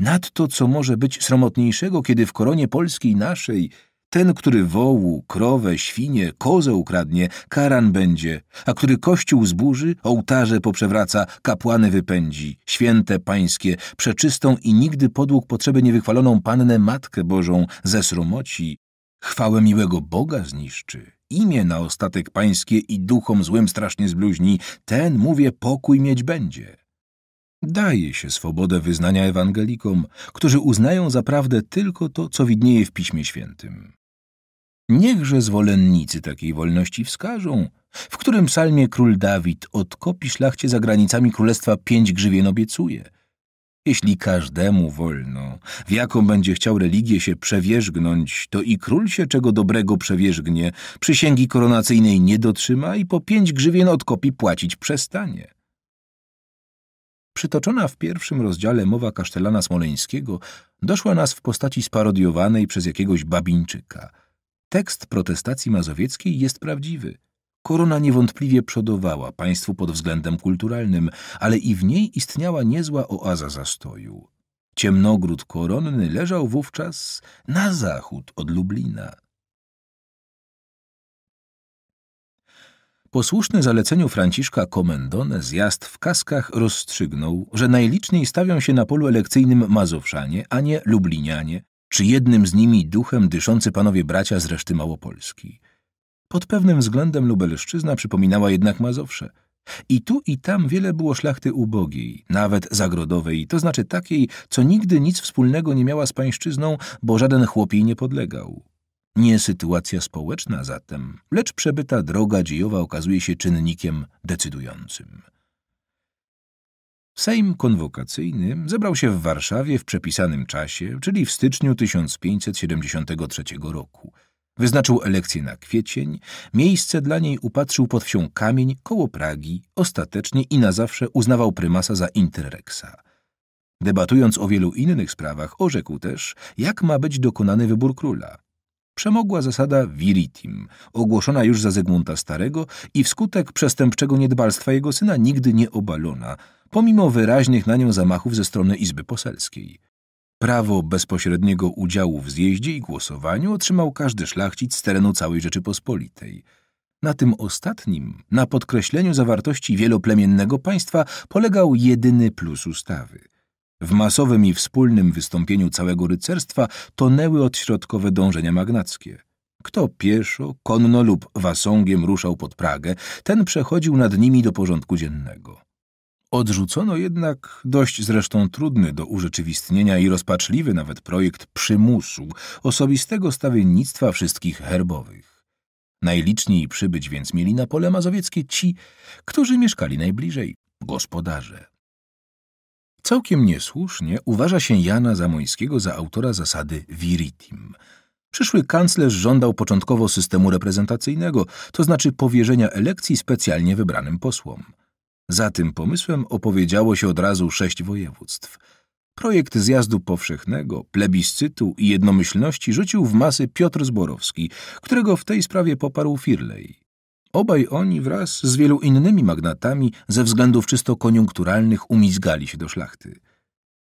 Nad to, co może być sromotniejszego, kiedy w koronie polskiej naszej ten, który wołu, krowę, świnie, kozę ukradnie, karan będzie, a który kościół zburzy, ołtarze poprzewraca, kapłany wypędzi, święte pańskie, przeczystą i nigdy podług potrzeby niewychwaloną Pannę Matkę Bożą sromoci, chwałę miłego Boga zniszczy, imię na ostatek pańskie i duchom złym strasznie zbluźni, ten, mówię, pokój mieć będzie. Daje się swobodę wyznania ewangelikom, którzy uznają za prawdę tylko to, co widnieje w Piśmie Świętym. Niechże zwolennicy takiej wolności wskażą, w którym psalmie król Dawid odkopi szlachcie za granicami królestwa pięć grzywien obiecuje. Jeśli każdemu wolno, w jaką będzie chciał religię się przewierzgnąć, to i król się czego dobrego przewierzgnie, przysięgi koronacyjnej nie dotrzyma i po pięć grzywien odkopi płacić przestanie. Przytoczona w pierwszym rozdziale mowa kasztelana smoleńskiego doszła nas w postaci sparodiowanej przez jakiegoś babińczyka – Tekst protestacji mazowieckiej jest prawdziwy. Korona niewątpliwie przodowała państwu pod względem kulturalnym, ale i w niej istniała niezła oaza zastoju. Ciemnogród koronny leżał wówczas na zachód od Lublina. Posłuszny zaleceniu Franciszka Komendone zjazd w kaskach rozstrzygnął, że najliczniej stawią się na polu elekcyjnym Mazowszanie, a nie Lublinianie, czy jednym z nimi duchem dyszący panowie bracia z reszty Małopolski. Pod pewnym względem Lubelszczyzna przypominała jednak Mazowsze. I tu i tam wiele było szlachty ubogiej, nawet zagrodowej, to znaczy takiej, co nigdy nic wspólnego nie miała z pańszczyzną, bo żaden chłop jej nie podlegał. Nie sytuacja społeczna zatem, lecz przebyta droga dziejowa okazuje się czynnikiem decydującym. Sejm konwokacyjny zebrał się w Warszawie w przepisanym czasie, czyli w styczniu 1573 roku. Wyznaczył elekcję na kwiecień, miejsce dla niej upatrzył pod wsią kamień koło Pragi, ostatecznie i na zawsze uznawał prymasa za interreksa. Debatując o wielu innych sprawach, orzekł też, jak ma być dokonany wybór króla. Przemogła zasada viritim, ogłoszona już za Zygmunta Starego i wskutek przestępczego niedbalstwa jego syna nigdy nie obalona – pomimo wyraźnych na nią zamachów ze strony Izby Poselskiej. Prawo bezpośredniego udziału w zjeździe i głosowaniu otrzymał każdy szlachcic z terenu całej Rzeczypospolitej. Na tym ostatnim, na podkreśleniu zawartości wieloplemiennego państwa, polegał jedyny plus ustawy. W masowym i wspólnym wystąpieniu całego rycerstwa tonęły odśrodkowe dążenia magnackie. Kto pieszo, konno lub wasągiem ruszał pod Pragę, ten przechodził nad nimi do porządku dziennego. Odrzucono jednak dość zresztą trudny do urzeczywistnienia i rozpaczliwy nawet projekt przymusu osobistego stawiennictwa wszystkich herbowych. Najliczniej przybyć więc mieli na pole mazowieckie ci, którzy mieszkali najbliżej gospodarze. Całkiem niesłusznie uważa się Jana Zamońskiego za autora zasady viritim. Przyszły kanclerz żądał początkowo systemu reprezentacyjnego, to znaczy powierzenia elekcji specjalnie wybranym posłom. Za tym pomysłem opowiedziało się od razu sześć województw. Projekt zjazdu powszechnego, plebiscytu i jednomyślności rzucił w masy Piotr Zborowski, którego w tej sprawie poparł Firley. Obaj oni wraz z wielu innymi magnatami ze względów czysto koniunkturalnych umizgali się do szlachty.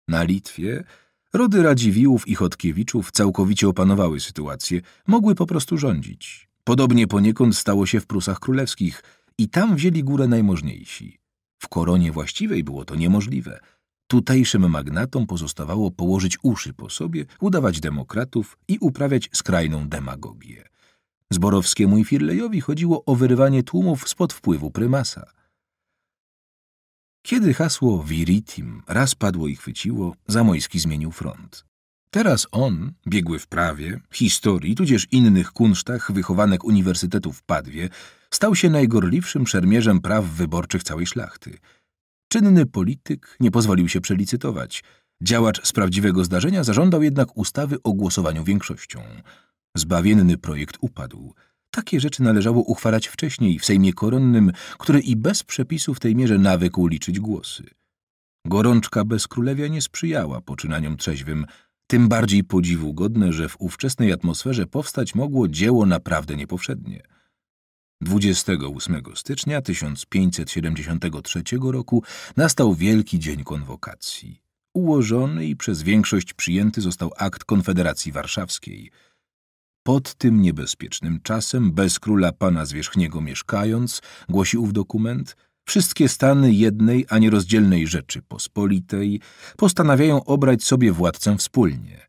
Na Litwie rody Radziwiłłów i Chodkiewiczów całkowicie opanowały sytuację, mogły po prostu rządzić. Podobnie poniekąd stało się w Prusach Królewskich i tam wzięli górę najmożniejsi. W koronie właściwej było to niemożliwe. Tutejszym magnatom pozostawało położyć uszy po sobie, udawać demokratów i uprawiać skrajną demagogię. Zborowskiemu i Firlejowi chodziło o wyrwanie tłumów spod wpływu prymasa. Kiedy hasło Viritim raz padło i chwyciło, Zamojski zmienił front. Teraz on, biegły w prawie, historii, tudzież innych kunsztach wychowanek Uniwersytetu w Padwie, Stał się najgorliwszym szermierzem praw wyborczych całej szlachty. Czynny polityk nie pozwolił się przelicytować. Działacz z prawdziwego zdarzenia zażądał jednak ustawy o głosowaniu większością. Zbawienny projekt upadł. Takie rzeczy należało uchwalać wcześniej w Sejmie Koronnym, który i bez przepisu w tej mierze nawykł liczyć głosy. Gorączka bez królewia nie sprzyjała poczynaniom trzeźwym, tym bardziej podziwu godne, że w ówczesnej atmosferze powstać mogło dzieło naprawdę niepowszednie. 28 stycznia 1573 roku nastał Wielki Dzień Konwokacji. Ułożony i przez większość przyjęty został akt Konfederacji Warszawskiej. Pod tym niebezpiecznym czasem, bez króla pana zwierzchniego mieszkając, głosi ów dokument, wszystkie stany jednej, a nierozdzielnej rzeczy pospolitej postanawiają obrać sobie władcę wspólnie.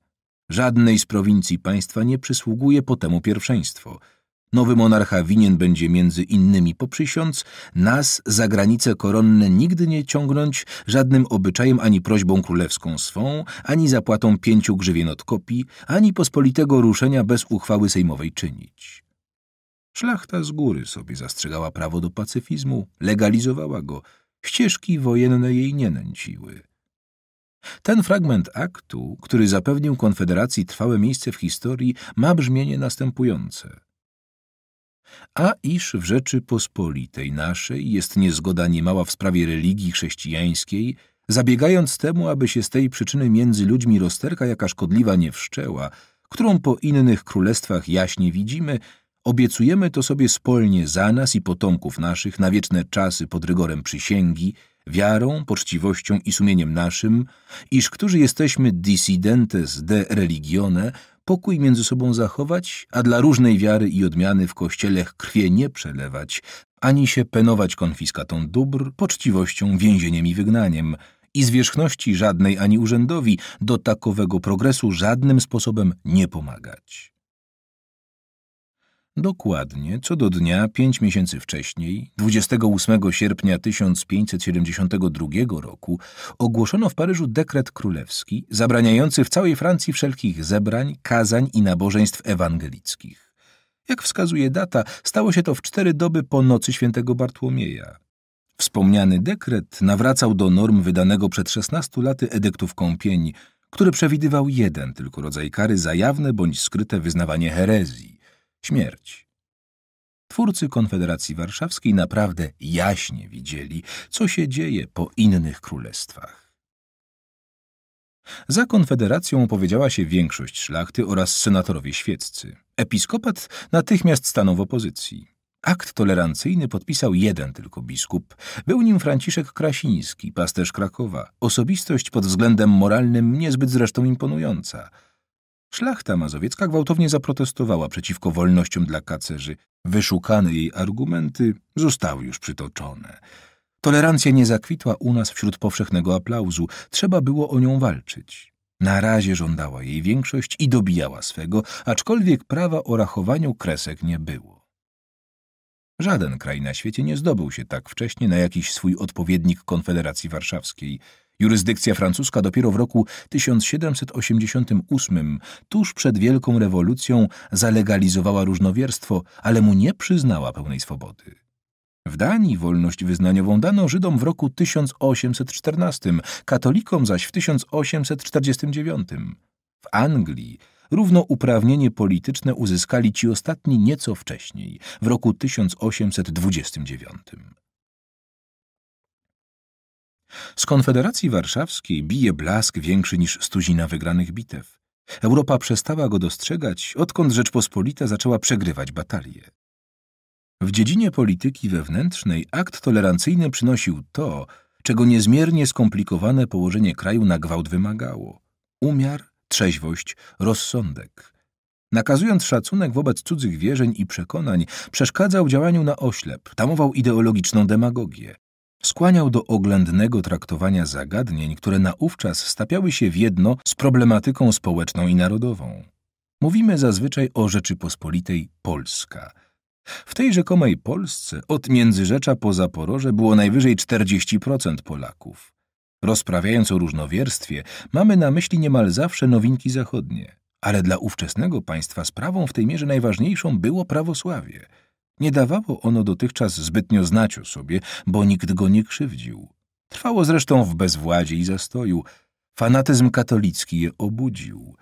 Żadnej z prowincji państwa nie przysługuje po temu pierwszeństwo – Nowy monarcha winien będzie między innymi poprzysiąc nas za granice koronne nigdy nie ciągnąć żadnym obyczajem ani prośbą królewską swą, ani zapłatą pięciu grzywien od kopii, ani pospolitego ruszenia bez uchwały sejmowej czynić. Szlachta z góry sobie zastrzegała prawo do pacyfizmu, legalizowała go, ścieżki wojenne jej nie nęciły. Ten fragment aktu, który zapewnił Konfederacji trwałe miejsce w historii, ma brzmienie następujące – a iż w Rzeczypospolitej naszej jest niezgoda niemała w sprawie religii chrześcijańskiej, zabiegając temu, aby się z tej przyczyny między ludźmi rozterka jaka szkodliwa nie wszczęła, którą po innych królestwach jaśnie widzimy, obiecujemy to sobie spolnie za nas i potomków naszych na wieczne czasy pod rygorem przysięgi, wiarą, poczciwością i sumieniem naszym, iż którzy jesteśmy dissidentes de religione, pokój między sobą zachować, a dla różnej wiary i odmiany w kościele krwie nie przelewać, ani się penować konfiskatą dóbr, poczciwością, więzieniem i wygnaniem, i zwierzchności żadnej ani urzędowi do takowego progresu żadnym sposobem nie pomagać. Dokładnie, co do dnia, pięć miesięcy wcześniej, 28 sierpnia 1572 roku, ogłoszono w Paryżu dekret królewski zabraniający w całej Francji wszelkich zebrań, kazań i nabożeństw ewangelickich. Jak wskazuje data, stało się to w cztery doby po nocy świętego Bartłomieja. Wspomniany dekret nawracał do norm wydanego przed 16 laty edyktu w Kąpieni, który przewidywał jeden tylko rodzaj kary za jawne bądź skryte wyznawanie herezji śmierć. Twórcy Konfederacji Warszawskiej naprawdę jaśnie widzieli, co się dzieje po innych królestwach. Za Konfederacją opowiedziała się większość szlachty oraz senatorowie świeccy. Episkopat natychmiast stanął w opozycji. Akt tolerancyjny podpisał jeden tylko biskup. Był nim Franciszek Krasiński, pasterz Krakowa, osobistość pod względem moralnym niezbyt zresztą imponująca – Szlachta mazowiecka gwałtownie zaprotestowała przeciwko wolnościom dla kacerzy. Wyszukane jej argumenty zostały już przytoczone. Tolerancja nie zakwitła u nas wśród powszechnego aplauzu. Trzeba było o nią walczyć. Na razie żądała jej większość i dobijała swego, aczkolwiek prawa o rachowaniu kresek nie było. Żaden kraj na świecie nie zdobył się tak wcześnie na jakiś swój odpowiednik Konfederacji Warszawskiej – Jurysdykcja francuska dopiero w roku 1788, tuż przed Wielką Rewolucją, zalegalizowała różnowierstwo, ale mu nie przyznała pełnej swobody. W Danii wolność wyznaniową dano Żydom w roku 1814, katolikom zaś w 1849. W Anglii równouprawnienie polityczne uzyskali ci ostatni nieco wcześniej, w roku 1829. Z Konfederacji Warszawskiej bije blask większy niż stuzina wygranych bitew. Europa przestała go dostrzegać, odkąd Rzeczpospolita zaczęła przegrywać batalie. W dziedzinie polityki wewnętrznej akt tolerancyjny przynosił to, czego niezmiernie skomplikowane położenie kraju na gwałt wymagało umiar, trzeźwość, rozsądek. Nakazując szacunek wobec cudzych wierzeń i przekonań, przeszkadzał działaniu na oślep, tamował ideologiczną demagogię, skłaniał do oględnego traktowania zagadnień, które naówczas stapiały się w jedno z problematyką społeczną i narodową. Mówimy zazwyczaj o Rzeczypospolitej Polska. W tej rzekomej Polsce od Międzyrzecza po Zaporoże było najwyżej 40% Polaków. Rozprawiając o różnowierstwie, mamy na myśli niemal zawsze nowinki zachodnie, ale dla ówczesnego państwa sprawą w tej mierze najważniejszą było prawosławie – nie dawało ono dotychczas zbytnio znać o sobie, bo nikt go nie krzywdził. Trwało zresztą w bezwładzie i zastoju. Fanatyzm katolicki je obudził.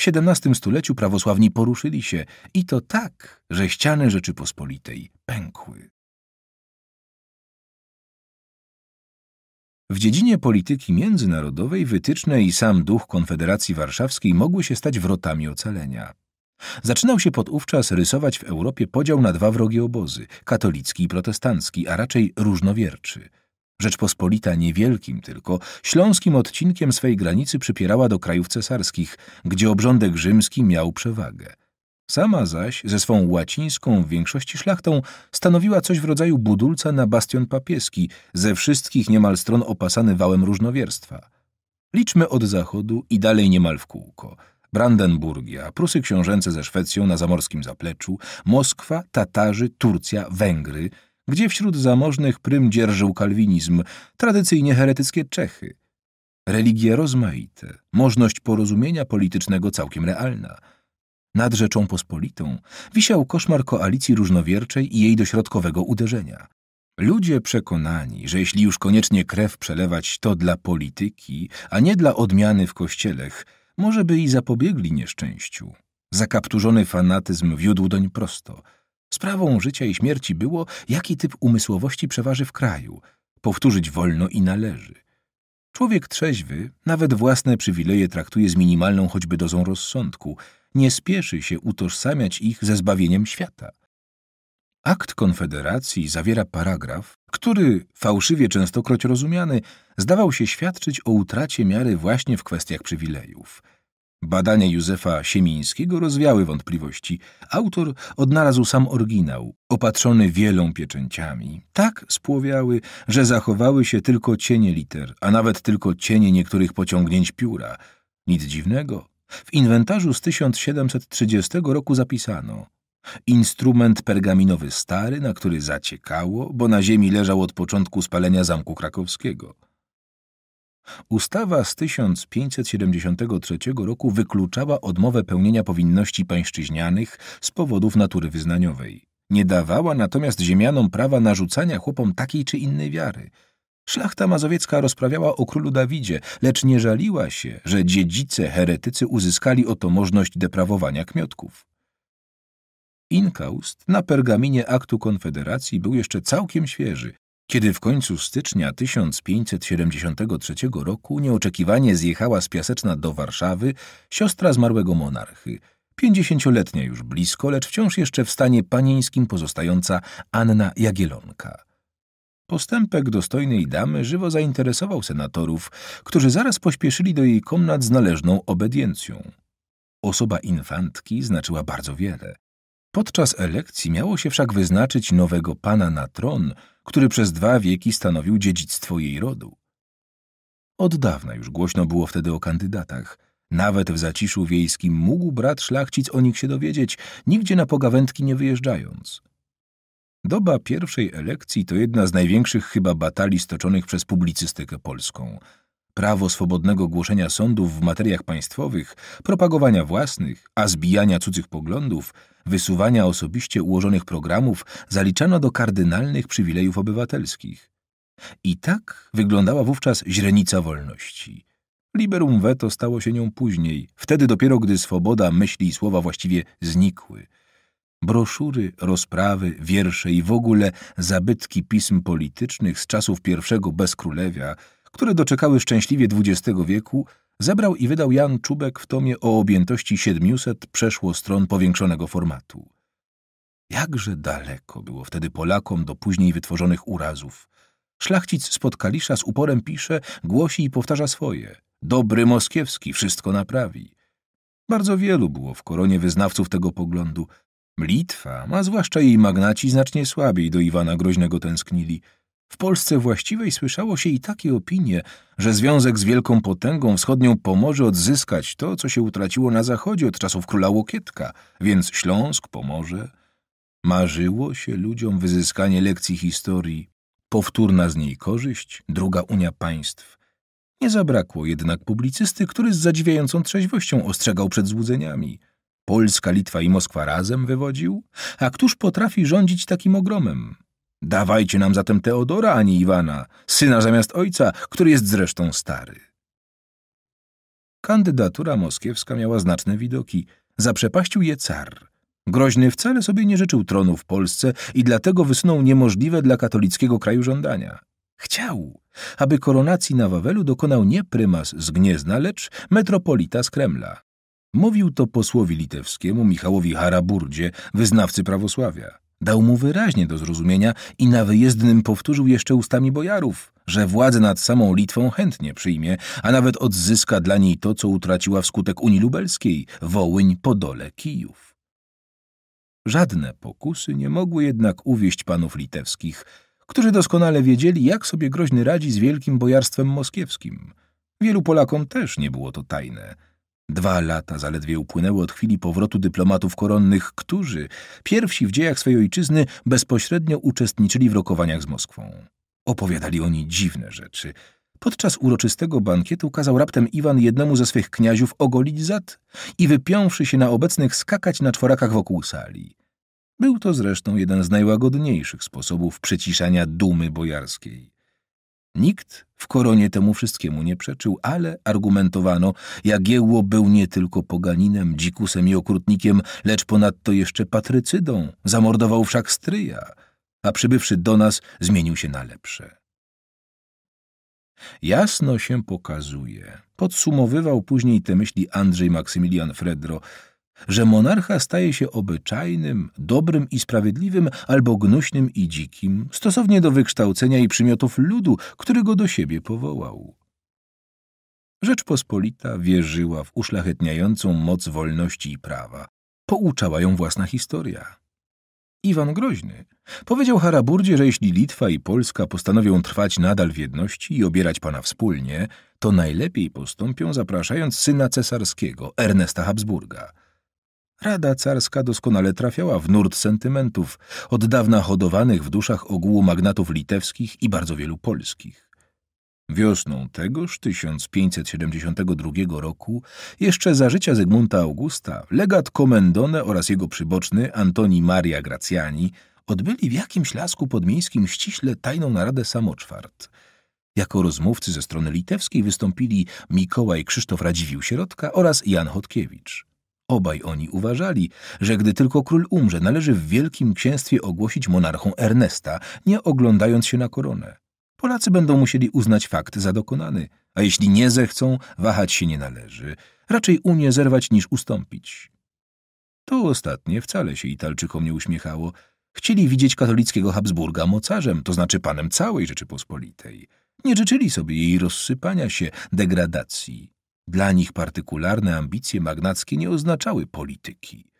W XVII stuleciu prawosławni poruszyli się i to tak, że ściany Rzeczypospolitej pękły. W dziedzinie polityki międzynarodowej wytyczne i sam duch Konfederacji Warszawskiej mogły się stać wrotami ocalenia. Zaczynał się podówczas rysować w Europie podział na dwa wrogie obozy, katolicki i protestancki, a raczej różnowierczy. Rzeczpospolita niewielkim tylko, śląskim odcinkiem swej granicy przypierała do krajów cesarskich, gdzie obrządek rzymski miał przewagę. Sama zaś ze swą łacińską w większości szlachtą stanowiła coś w rodzaju budulca na bastion papieski, ze wszystkich niemal stron opasany wałem różnowierstwa. Liczmy od zachodu i dalej niemal w kółko – Brandenburgia, Prusy Książęce ze Szwecją na zamorskim zapleczu, Moskwa, Tatarzy, Turcja, Węgry, gdzie wśród zamożnych prym dzierżył kalwinizm, tradycyjnie heretyckie Czechy. Religie rozmaite, możność porozumienia politycznego całkiem realna. Nad Rzeczą Pospolitą wisiał koszmar koalicji różnowierczej i jej dośrodkowego uderzenia. Ludzie przekonani, że jeśli już koniecznie krew przelewać, to dla polityki, a nie dla odmiany w kościelech – może by i zapobiegli nieszczęściu. Zakapturzony fanatyzm wiódł doń prosto. Sprawą życia i śmierci było, jaki typ umysłowości przeważy w kraju. Powtórzyć wolno i należy. Człowiek trzeźwy nawet własne przywileje traktuje z minimalną choćby dozą rozsądku. Nie spieszy się utożsamiać ich ze zbawieniem świata. Akt Konfederacji zawiera paragraf, który, fałszywie częstokroć rozumiany, zdawał się świadczyć o utracie miary właśnie w kwestiach przywilejów. Badania Józefa Siemińskiego rozwiały wątpliwości. Autor odnalazł sam oryginał, opatrzony wielą pieczęciami. Tak spłowiały, że zachowały się tylko cienie liter, a nawet tylko cienie niektórych pociągnięć pióra. Nic dziwnego. W inwentarzu z 1730 roku zapisano – Instrument pergaminowy stary, na który zaciekało, bo na ziemi leżał od początku spalenia Zamku Krakowskiego. Ustawa z 1573 roku wykluczała odmowę pełnienia powinności pańszczyźnianych z powodów natury wyznaniowej. Nie dawała natomiast ziemianom prawa narzucania chłopom takiej czy innej wiary. Szlachta mazowiecka rozprawiała o królu Dawidzie, lecz nie żaliła się, że dziedzice heretycy uzyskali oto możność deprawowania kmiotków. Inkaust na pergaminie aktu Konfederacji był jeszcze całkiem świeży, kiedy w końcu stycznia 1573 roku nieoczekiwanie zjechała z Piaseczna do Warszawy siostra zmarłego monarchy, pięćdziesięcioletnia już blisko, lecz wciąż jeszcze w stanie panieńskim pozostająca Anna Jagielonka. Postępek dostojnej damy żywo zainteresował senatorów, którzy zaraz pośpieszyli do jej komnat z należną obediencją. Osoba infantki znaczyła bardzo wiele. Podczas elekcji miało się wszak wyznaczyć nowego pana na tron, który przez dwa wieki stanowił dziedzictwo jej rodu. Od dawna już głośno było wtedy o kandydatach. Nawet w zaciszu wiejskim mógł brat szlachcic o nich się dowiedzieć, nigdzie na pogawędki nie wyjeżdżając. Doba pierwszej elekcji to jedna z największych chyba batalii stoczonych przez publicystykę polską – prawo swobodnego głoszenia sądów w materiach państwowych, propagowania własnych, a zbijania cudzych poglądów, wysuwania osobiście ułożonych programów zaliczano do kardynalnych przywilejów obywatelskich. I tak wyglądała wówczas źrenica wolności. Liberum veto stało się nią później, wtedy dopiero gdy swoboda myśli i słowa właściwie znikły. Broszury, rozprawy, wiersze i w ogóle zabytki pism politycznych z czasów pierwszego bezkrólewia – które doczekały szczęśliwie XX wieku, zebrał i wydał Jan Czubek w tomie o objętości 700 przeszło stron powiększonego formatu. Jakże daleko było wtedy Polakom do później wytworzonych urazów. Szlachcic spod Kalisza z uporem pisze, głosi i powtarza swoje. Dobry Moskiewski wszystko naprawi. Bardzo wielu było w koronie wyznawców tego poglądu. Litwa, a zwłaszcza jej magnaci, znacznie słabiej do Iwana Groźnego tęsknili – w Polsce właściwej słyszało się i takie opinie, że związek z wielką potęgą wschodnią pomoże odzyskać to, co się utraciło na zachodzie od czasów króla Łokietka, więc Śląsk pomoże. Marzyło się ludziom wyzyskanie lekcji historii, powtórna z niej korzyść, druga Unia Państw. Nie zabrakło jednak publicysty, który z zadziwiającą trzeźwością ostrzegał przed złudzeniami. Polska, Litwa i Moskwa razem wywodził? A któż potrafi rządzić takim ogromem? Dawajcie nam zatem Teodora, a nie Iwana, syna zamiast ojca, który jest zresztą stary. Kandydatura moskiewska miała znaczne widoki. Zaprzepaścił je car. Groźny wcale sobie nie życzył tronu w Polsce i dlatego wysunął niemożliwe dla katolickiego kraju żądania. Chciał, aby koronacji na Wawelu dokonał nie prymas z Gniezna, lecz metropolita z Kremla. Mówił to posłowi litewskiemu Michałowi Haraburdzie, wyznawcy prawosławia. Dał mu wyraźnie do zrozumienia i na wyjezdnym powtórzył jeszcze ustami bojarów, że władzę nad samą Litwą chętnie przyjmie, a nawet odzyska dla niej to, co utraciła wskutek Unii Lubelskiej, Wołyń, Podole, Kijów. Żadne pokusy nie mogły jednak uwieść panów litewskich, którzy doskonale wiedzieli, jak sobie groźny radzi z wielkim bojarstwem moskiewskim. Wielu Polakom też nie było to tajne – Dwa lata zaledwie upłynęły od chwili powrotu dyplomatów koronnych, którzy, pierwsi w dziejach swojej ojczyzny, bezpośrednio uczestniczyli w rokowaniach z Moskwą. Opowiadali oni dziwne rzeczy. Podczas uroczystego bankietu kazał raptem Iwan jednemu ze swych kniaziów ogolić zad i wypiąwszy się na obecnych skakać na czworakach wokół sali. Był to zresztą jeden z najłagodniejszych sposobów przyciszania dumy bojarskiej. Nikt w koronie temu wszystkiemu nie przeczył, ale argumentowano, Jagiełło był nie tylko poganinem, dzikusem i okrutnikiem, lecz ponadto jeszcze patrycydą, zamordował wszak stryja, a przybywszy do nas zmienił się na lepsze. Jasno się pokazuje, podsumowywał później te myśli Andrzej Maksymilian Fredro, że monarcha staje się obyczajnym, dobrym i sprawiedliwym albo gnuśnym i dzikim, stosownie do wykształcenia i przymiotów ludu, który go do siebie powołał. Rzeczpospolita wierzyła w uszlachetniającą moc wolności i prawa. Pouczała ją własna historia. Iwan Groźny powiedział Haraburdzie, że jeśli Litwa i Polska postanowią trwać nadal w jedności i obierać pana wspólnie, to najlepiej postąpią zapraszając syna cesarskiego, Ernesta Habsburga – Rada carska doskonale trafiała w nurt sentymentów, od dawna hodowanych w duszach ogółu magnatów litewskich i bardzo wielu polskich. Wiosną tegoż 1572 roku, jeszcze za życia Zygmunta Augusta, legat Komendone oraz jego przyboczny Antoni Maria Gracjani odbyli w jakimś lasku podmiejskim ściśle tajną naradę samoczwart. Jako rozmówcy ze strony litewskiej wystąpili Mikołaj Krzysztof Radziwił-Sierotka oraz Jan Chodkiewicz. Obaj oni uważali, że gdy tylko król umrze, należy w Wielkim Księstwie ogłosić monarchą Ernesta, nie oglądając się na koronę. Polacy będą musieli uznać fakt za dokonany, a jeśli nie zechcą, wahać się nie należy. Raczej Unię zerwać niż ustąpić. To ostatnie wcale się Italczykom nie uśmiechało. Chcieli widzieć katolickiego Habsburga mocarzem, to znaczy panem całej Rzeczypospolitej. Nie życzyli sobie jej rozsypania się, degradacji. Dla nich partykularne ambicje magnackie nie oznaczały polityki.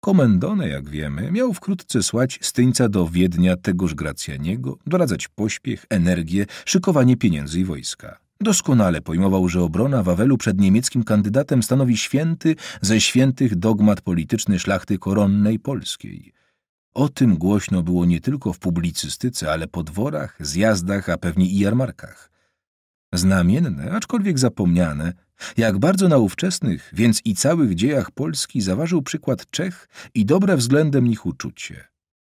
Komendone, jak wiemy, miał wkrótce słać Styńca do Wiednia tegoż Gracjaniego, doradzać pośpiech, energię, szykowanie pieniędzy i wojska. Doskonale pojmował, że obrona Wawelu przed niemieckim kandydatem stanowi święty ze świętych dogmat polityczny szlachty koronnej polskiej. O tym głośno było nie tylko w publicystyce, ale po dworach, zjazdach, a pewnie i jarmarkach znamienne, aczkolwiek zapomniane, jak bardzo na ówczesnych, więc i całych dziejach Polski zaważył przykład Czech i dobre względem nich uczucie.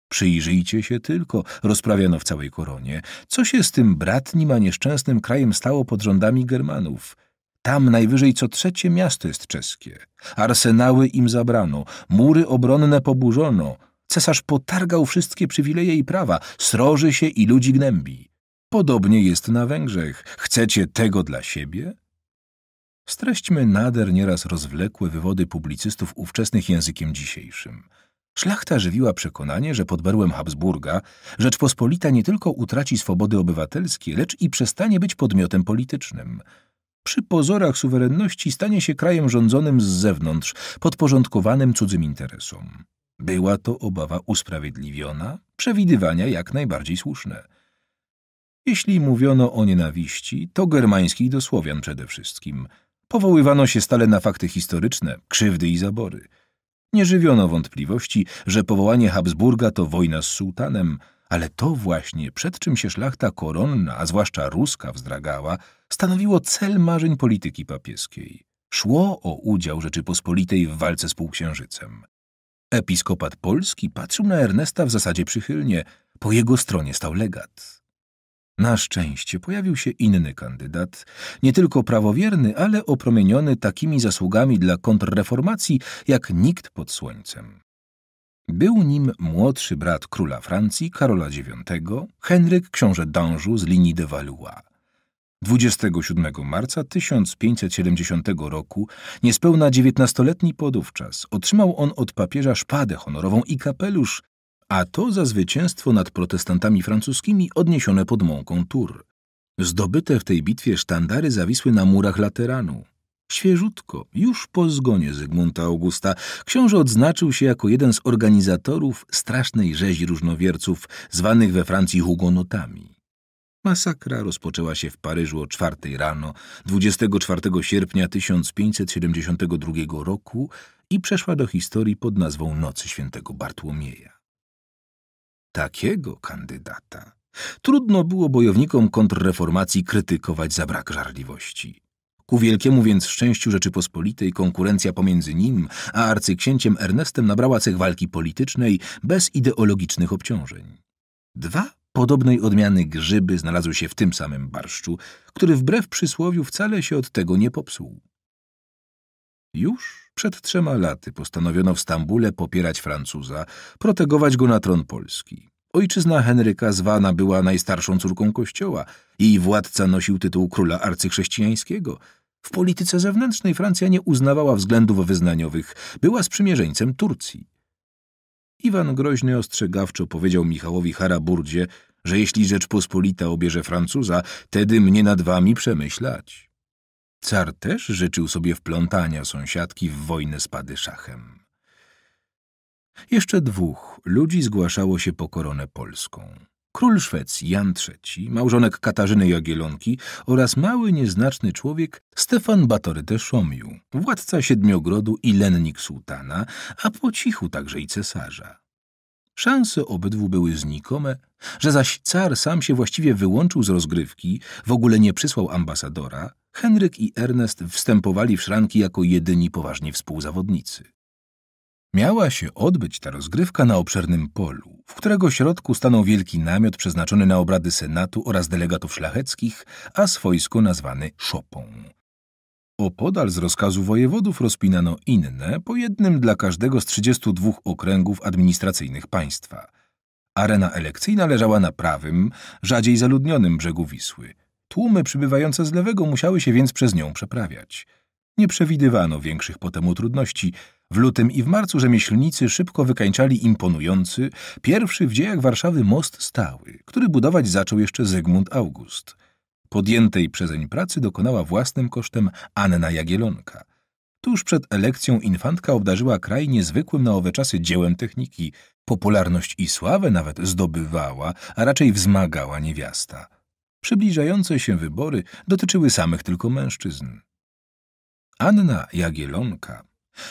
Przyjrzyjcie się tylko, rozprawiano w całej koronie, co się z tym bratnim a nieszczęsnym krajem stało pod rządami Germanów. Tam najwyżej co trzecie miasto jest czeskie. Arsenały im zabrano, mury obronne poburzono, cesarz potargał wszystkie przywileje i prawa, sroży się i ludzi gnębi. Podobnie jest na Węgrzech. Chcecie tego dla siebie? Streśćmy nader nieraz rozwlekłe wywody publicystów ówczesnych językiem dzisiejszym. Szlachta żywiła przekonanie, że pod berłem Habsburga Rzeczpospolita nie tylko utraci swobody obywatelskie, lecz i przestanie być podmiotem politycznym. Przy pozorach suwerenności stanie się krajem rządzonym z zewnątrz, podporządkowanym cudzym interesom. Była to obawa usprawiedliwiona, przewidywania jak najbardziej słuszne. Jeśli mówiono o nienawiści, to germańskich do Słowian przede wszystkim. Powoływano się stale na fakty historyczne, krzywdy i zabory. Nie żywiono wątpliwości, że powołanie Habsburga to wojna z sułtanem, ale to właśnie, przed czym się szlachta koronna, a zwłaszcza ruska, wzdragała, stanowiło cel marzeń polityki papieskiej. Szło o udział Rzeczypospolitej w walce z półksiężycem. Episkopat polski patrzył na Ernesta w zasadzie przychylnie, po jego stronie stał legat. Na szczęście pojawił się inny kandydat, nie tylko prawowierny, ale opromieniony takimi zasługami dla kontrreformacji, jak nikt pod słońcem. Był nim młodszy brat króla Francji, Karola IX, Henryk książę d'Anjou z linii de Valois. 27 marca 1570 roku, niespełna dziewiętnastoletni podówczas, otrzymał on od papieża szpadę honorową i kapelusz a to za zwycięstwo nad protestantami francuskimi odniesione pod mąką Tur. Zdobyte w tej bitwie sztandary zawisły na murach Lateranu. Świeżutko, już po zgonie Zygmunta Augusta, książę odznaczył się jako jeden z organizatorów strasznej rzezi różnowierców, zwanych we Francji hugonotami. Masakra rozpoczęła się w Paryżu o czwartej rano 24 sierpnia 1572 roku i przeszła do historii pod nazwą Nocy Świętego Bartłomieja takiego kandydata trudno było bojownikom kontrreformacji krytykować za brak żarliwości. Ku wielkiemu więc szczęściu Rzeczypospolitej konkurencja pomiędzy nim a arcyksięciem Ernestem nabrała cech walki politycznej bez ideologicznych obciążeń. Dwa podobnej odmiany grzyby znalazły się w tym samym barszczu, który wbrew przysłowiu wcale się od tego nie popsuł. Już przed trzema laty postanowiono w Stambule popierać Francuza, protegować go na tron Polski. Ojczyzna Henryka zwana była najstarszą córką kościoła. Jej władca nosił tytuł króla arcychrześcijańskiego. W polityce zewnętrznej Francja nie uznawała względów wyznaniowych. Była sprzymierzeńcem Turcji. Iwan Groźny ostrzegawczo powiedział Michałowi Haraburdzie, że jeśli Rzeczpospolita obierze Francuza, tedy mnie nad wami przemyślać. Car też życzył sobie wplątania sąsiadki w wojnę z padyszachem. Jeszcze dwóch ludzi zgłaszało się po koronę polską. Król Szwecji Jan III, małżonek Katarzyny Jagielonki oraz mały, nieznaczny człowiek Stefan Batory de Szomiu, władca Siedmiogrodu i lennik sułtana, a po cichu także i cesarza. Szanse obydwu były znikome, że zaś car sam się właściwie wyłączył z rozgrywki, w ogóle nie przysłał ambasadora, Henryk i Ernest wstępowali w szranki jako jedyni poważni współzawodnicy. Miała się odbyć ta rozgrywka na obszernym polu, w którego środku stanął wielki namiot przeznaczony na obrady Senatu oraz delegatów szlacheckich, a swojsko nazwany szopą. Opodal z rozkazu wojewodów rozpinano inne, po jednym dla każdego z 32 okręgów administracyjnych państwa. Arena elekcyjna leżała na prawym, rzadziej zaludnionym brzegu Wisły – Tłumy przybywające z lewego musiały się więc przez nią przeprawiać. Nie przewidywano większych potem trudności. W lutym i w marcu rzemieślnicy szybko wykańczali imponujący, pierwszy w dziejach Warszawy most stały, który budować zaczął jeszcze Zygmunt August. Podjętej przezeń pracy dokonała własnym kosztem Anna Jagielonka. Tuż przed elekcją infantka obdarzyła kraj niezwykłym na owe czasy dziełem techniki. Popularność i sławę nawet zdobywała, a raczej wzmagała niewiasta. Przybliżające się wybory dotyczyły samych tylko mężczyzn. Anna Jagielonka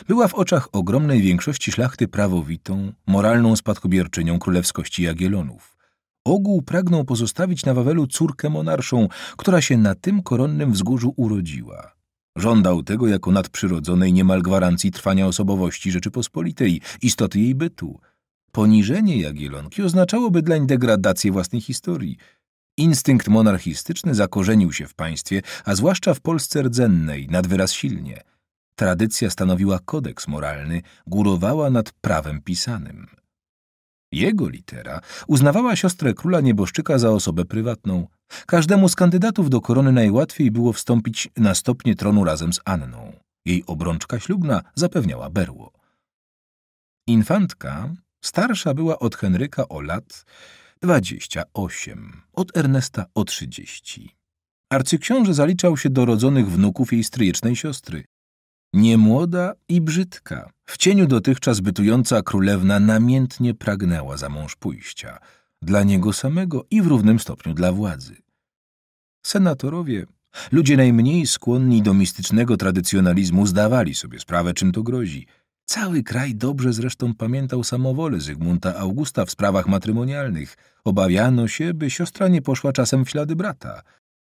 była w oczach ogromnej większości szlachty prawowitą, moralną spadkobierczynią królewskości Jagielonów. Ogół pragnął pozostawić na Wawelu córkę monarszą, która się na tym koronnym wzgórzu urodziła. Żądał tego jako nadprzyrodzonej niemal gwarancji trwania osobowości Rzeczypospolitej, istoty jej bytu. Poniżenie Jagielonki oznaczałoby dlań degradację własnej historii – Instynkt monarchistyczny zakorzenił się w państwie, a zwłaszcza w Polsce rdzennej, nad wyraz silnie. Tradycja stanowiła kodeks moralny, górowała nad prawem pisanym. Jego litera uznawała siostrę króla nieboszczyka za osobę prywatną. Każdemu z kandydatów do korony najłatwiej było wstąpić na stopnie tronu razem z Anną. Jej obrączka ślubna zapewniała berło. Infantka starsza była od Henryka o lat 28, od Ernesta o 30. Arcyksiąże zaliczał się do rodzonych wnuków jej stryjecznej siostry. Niemłoda i brzydka, w cieniu dotychczas bytująca królewna namiętnie pragnęła za mąż pójścia, dla niego samego i w równym stopniu dla władzy. Senatorowie, ludzie najmniej skłonni do mistycznego tradycjonalizmu, zdawali sobie sprawę, czym to grozi – Cały kraj dobrze zresztą pamiętał samowolę Zygmunta Augusta w sprawach matrymonialnych. Obawiano się, by siostra nie poszła czasem w ślady brata.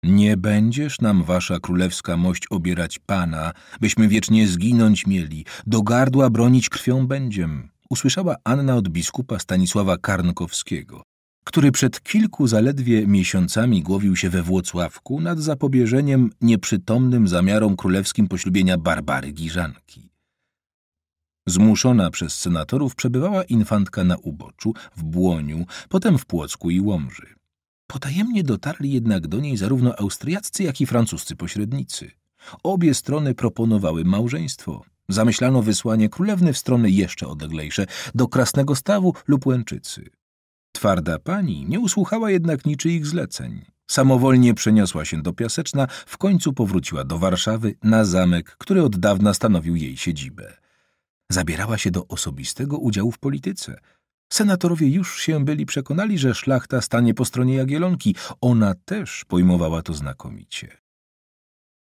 Nie będziesz nam, wasza królewska mość, obierać pana, byśmy wiecznie zginąć mieli, do gardła bronić krwią będziem, usłyszała Anna od biskupa Stanisława Karnkowskiego, który przed kilku zaledwie miesiącami głowił się we Włocławku nad zapobieżeniem nieprzytomnym zamiarom królewskim poślubienia Barbary Giżanki. Zmuszona przez senatorów przebywała infantka na Uboczu, w Błoniu, potem w Płocku i Łomży. Potajemnie dotarli jednak do niej zarówno austriaccy, jak i francuscy pośrednicy. Obie strony proponowały małżeństwo. Zamyślano wysłanie królewny w strony jeszcze odleglejsze, do Krasnego Stawu lub Łęczycy. Twarda pani nie usłuchała jednak niczyich zleceń. Samowolnie przeniosła się do Piaseczna, w końcu powróciła do Warszawy na zamek, który od dawna stanowił jej siedzibę. Zabierała się do osobistego udziału w polityce. Senatorowie już się byli przekonali, że szlachta stanie po stronie Jagielonki. Ona też pojmowała to znakomicie.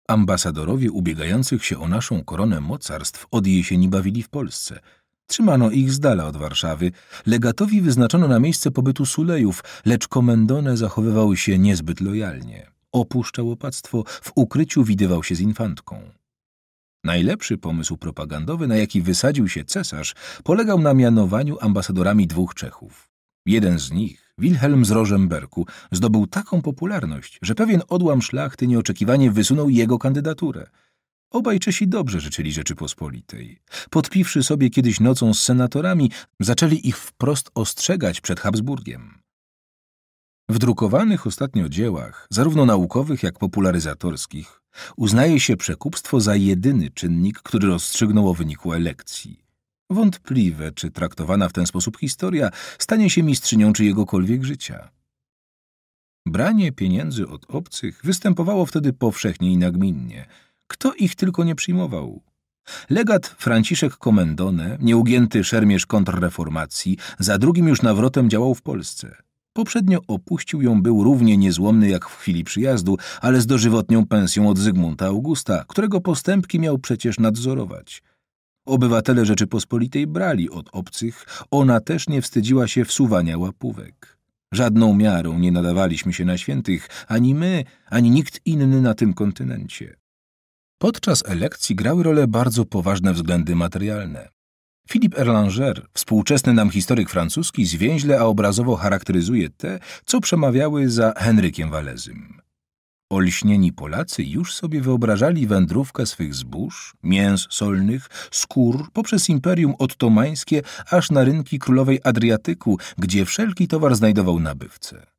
Ambasadorowie ubiegających się o naszą koronę mocarstw od jesieni bawili w Polsce. Trzymano ich z dala od Warszawy. Legatowi wyznaczono na miejsce pobytu sulejów, lecz komendone zachowywały się niezbyt lojalnie. Opuszczał opactwo, w ukryciu widywał się z infantką. Najlepszy pomysł propagandowy, na jaki wysadził się cesarz, polegał na mianowaniu ambasadorami dwóch Czechów. Jeden z nich, Wilhelm z Rożemberku, zdobył taką popularność, że pewien odłam szlachty nieoczekiwanie wysunął jego kandydaturę. Obaj Czesi dobrze życzyli Rzeczypospolitej. Podpiwszy sobie kiedyś nocą z senatorami, zaczęli ich wprost ostrzegać przed Habsburgiem. W drukowanych ostatnio dziełach, zarówno naukowych jak popularyzatorskich, uznaje się przekupstwo za jedyny czynnik, który rozstrzygnął o wyniku elekcji. Wątpliwe, czy traktowana w ten sposób historia stanie się mistrzynią czyjegokolwiek życia. Branie pieniędzy od obcych występowało wtedy powszechnie i nagminnie. Kto ich tylko nie przyjmował? Legat Franciszek Komendone, nieugięty szermierz kontrreformacji, za drugim już nawrotem działał w Polsce. Poprzednio opuścił ją był równie niezłomny jak w chwili przyjazdu, ale z dożywotnią pensją od Zygmunta Augusta, którego postępki miał przecież nadzorować. Obywatele Rzeczypospolitej brali od obcych, ona też nie wstydziła się wsuwania łapówek. Żadną miarą nie nadawaliśmy się na świętych, ani my, ani nikt inny na tym kontynencie. Podczas elekcji grały rolę bardzo poważne względy materialne. Philippe Erlanger, współczesny nam historyk francuski, zwięźle a obrazowo charakteryzuje te, co przemawiały za Henrykiem Walezym. Olśnieni Polacy już sobie wyobrażali wędrówkę swych zbóż, mięs solnych, skór poprzez imperium ottomańskie aż na rynki królowej Adriatyku, gdzie wszelki towar znajdował nabywcę.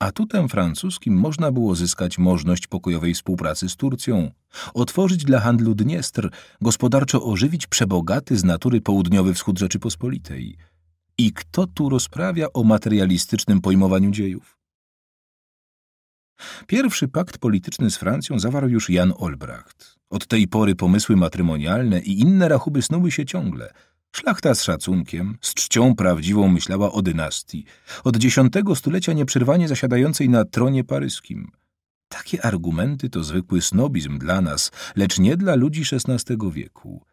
Atutem francuskim można było zyskać możność pokojowej współpracy z Turcją, otworzyć dla handlu Dniestr, gospodarczo ożywić przebogaty z natury południowy wschód Rzeczypospolitej. I kto tu rozprawia o materialistycznym pojmowaniu dziejów? Pierwszy pakt polityczny z Francją zawarł już Jan Olbracht. Od tej pory pomysły matrymonialne i inne rachuby snuły się ciągle – Szlachta z szacunkiem, z czcią prawdziwą myślała o dynastii, od X stulecia nieprzerwanie zasiadającej na tronie paryskim. Takie argumenty to zwykły snobizm dla nas, lecz nie dla ludzi XVI wieku.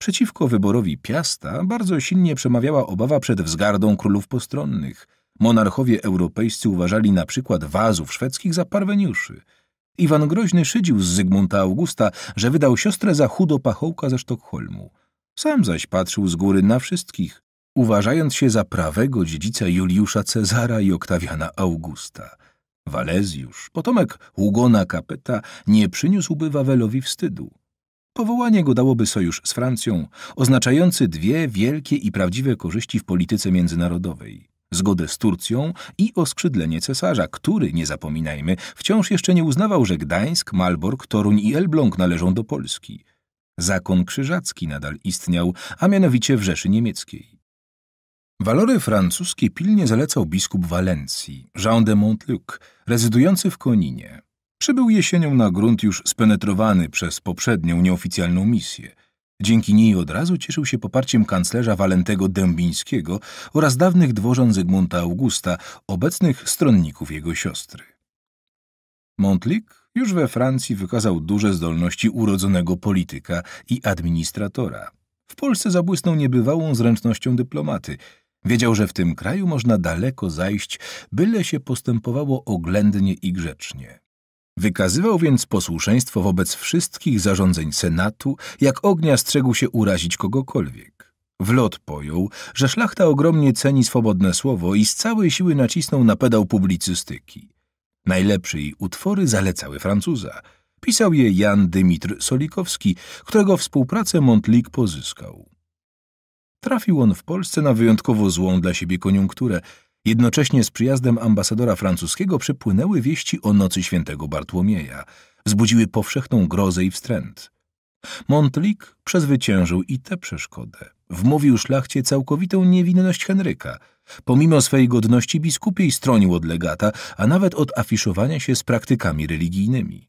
Przeciwko wyborowi Piasta bardzo silnie przemawiała obawa przed wzgardą królów postronnych. Monarchowie europejscy uważali na przykład wazów szwedzkich za parweniuszy. Iwan Groźny szydził z Zygmunta Augusta, że wydał siostrę za chudo pachołka ze Sztokholmu. Sam zaś patrzył z góry na wszystkich, uważając się za prawego dziedzica Juliusza Cezara i Oktawiana Augusta. Walezjusz, potomek Hugona Kapeta, nie przyniósłby Wawelowi wstydu. Powołanie go dałoby sojusz z Francją, oznaczający dwie wielkie i prawdziwe korzyści w polityce międzynarodowej. Zgodę z Turcją i oskrzydlenie cesarza, który, nie zapominajmy, wciąż jeszcze nie uznawał, że Gdańsk, Malbork, Toruń i Elbląg należą do Polski. Zakon krzyżacki nadal istniał, a mianowicie w Rzeszy Niemieckiej. Walory francuskie pilnie zalecał biskup Walencji, Jean de Montluc, rezydujący w Koninie. Przybył jesienią na grunt już spenetrowany przez poprzednią nieoficjalną misję. Dzięki niej od razu cieszył się poparciem kanclerza Walentego Dębińskiego oraz dawnych dworzan Zygmunta Augusta, obecnych stronników jego siostry. Montlik już we Francji wykazał duże zdolności urodzonego polityka i administratora. W Polsce zabłysnął niebywałą zręcznością dyplomaty. Wiedział, że w tym kraju można daleko zajść, byle się postępowało oględnie i grzecznie. Wykazywał więc posłuszeństwo wobec wszystkich zarządzeń Senatu, jak ognia strzegł się urazić kogokolwiek. W lot pojął, że szlachta ogromnie ceni swobodne słowo i z całej siły nacisnął na pedał publicystyki. Najlepsze jej utwory zalecały Francuza. Pisał je Jan Dymitr Solikowski, którego współpracę Montlik pozyskał. Trafił on w Polsce na wyjątkowo złą dla siebie koniunkturę. Jednocześnie z przyjazdem ambasadora francuskiego przypłynęły wieści o nocy świętego Bartłomieja. Wzbudziły powszechną grozę i wstręt. Montlik przezwyciężył i tę przeszkodę. Wmówił szlachcie całkowitą niewinność Henryka. Pomimo swej godności biskupiej stronił od legata, a nawet od afiszowania się z praktykami religijnymi.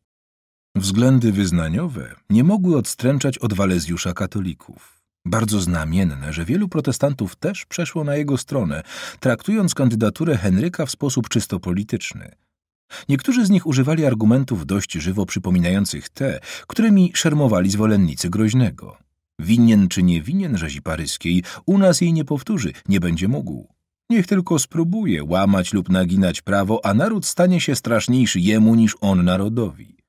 Względy wyznaniowe nie mogły odstręczać od Walezjusza katolików. Bardzo znamienne, że wielu protestantów też przeszło na jego stronę, traktując kandydaturę Henryka w sposób czysto polityczny. Niektórzy z nich używali argumentów dość żywo przypominających te, którymi szermowali zwolennicy groźnego. Winien czy nie winien rzezi paryskiej, u nas jej nie powtórzy, nie będzie mógł. Niech tylko spróbuje łamać lub naginać prawo, a naród stanie się straszniejszy jemu niż on narodowi.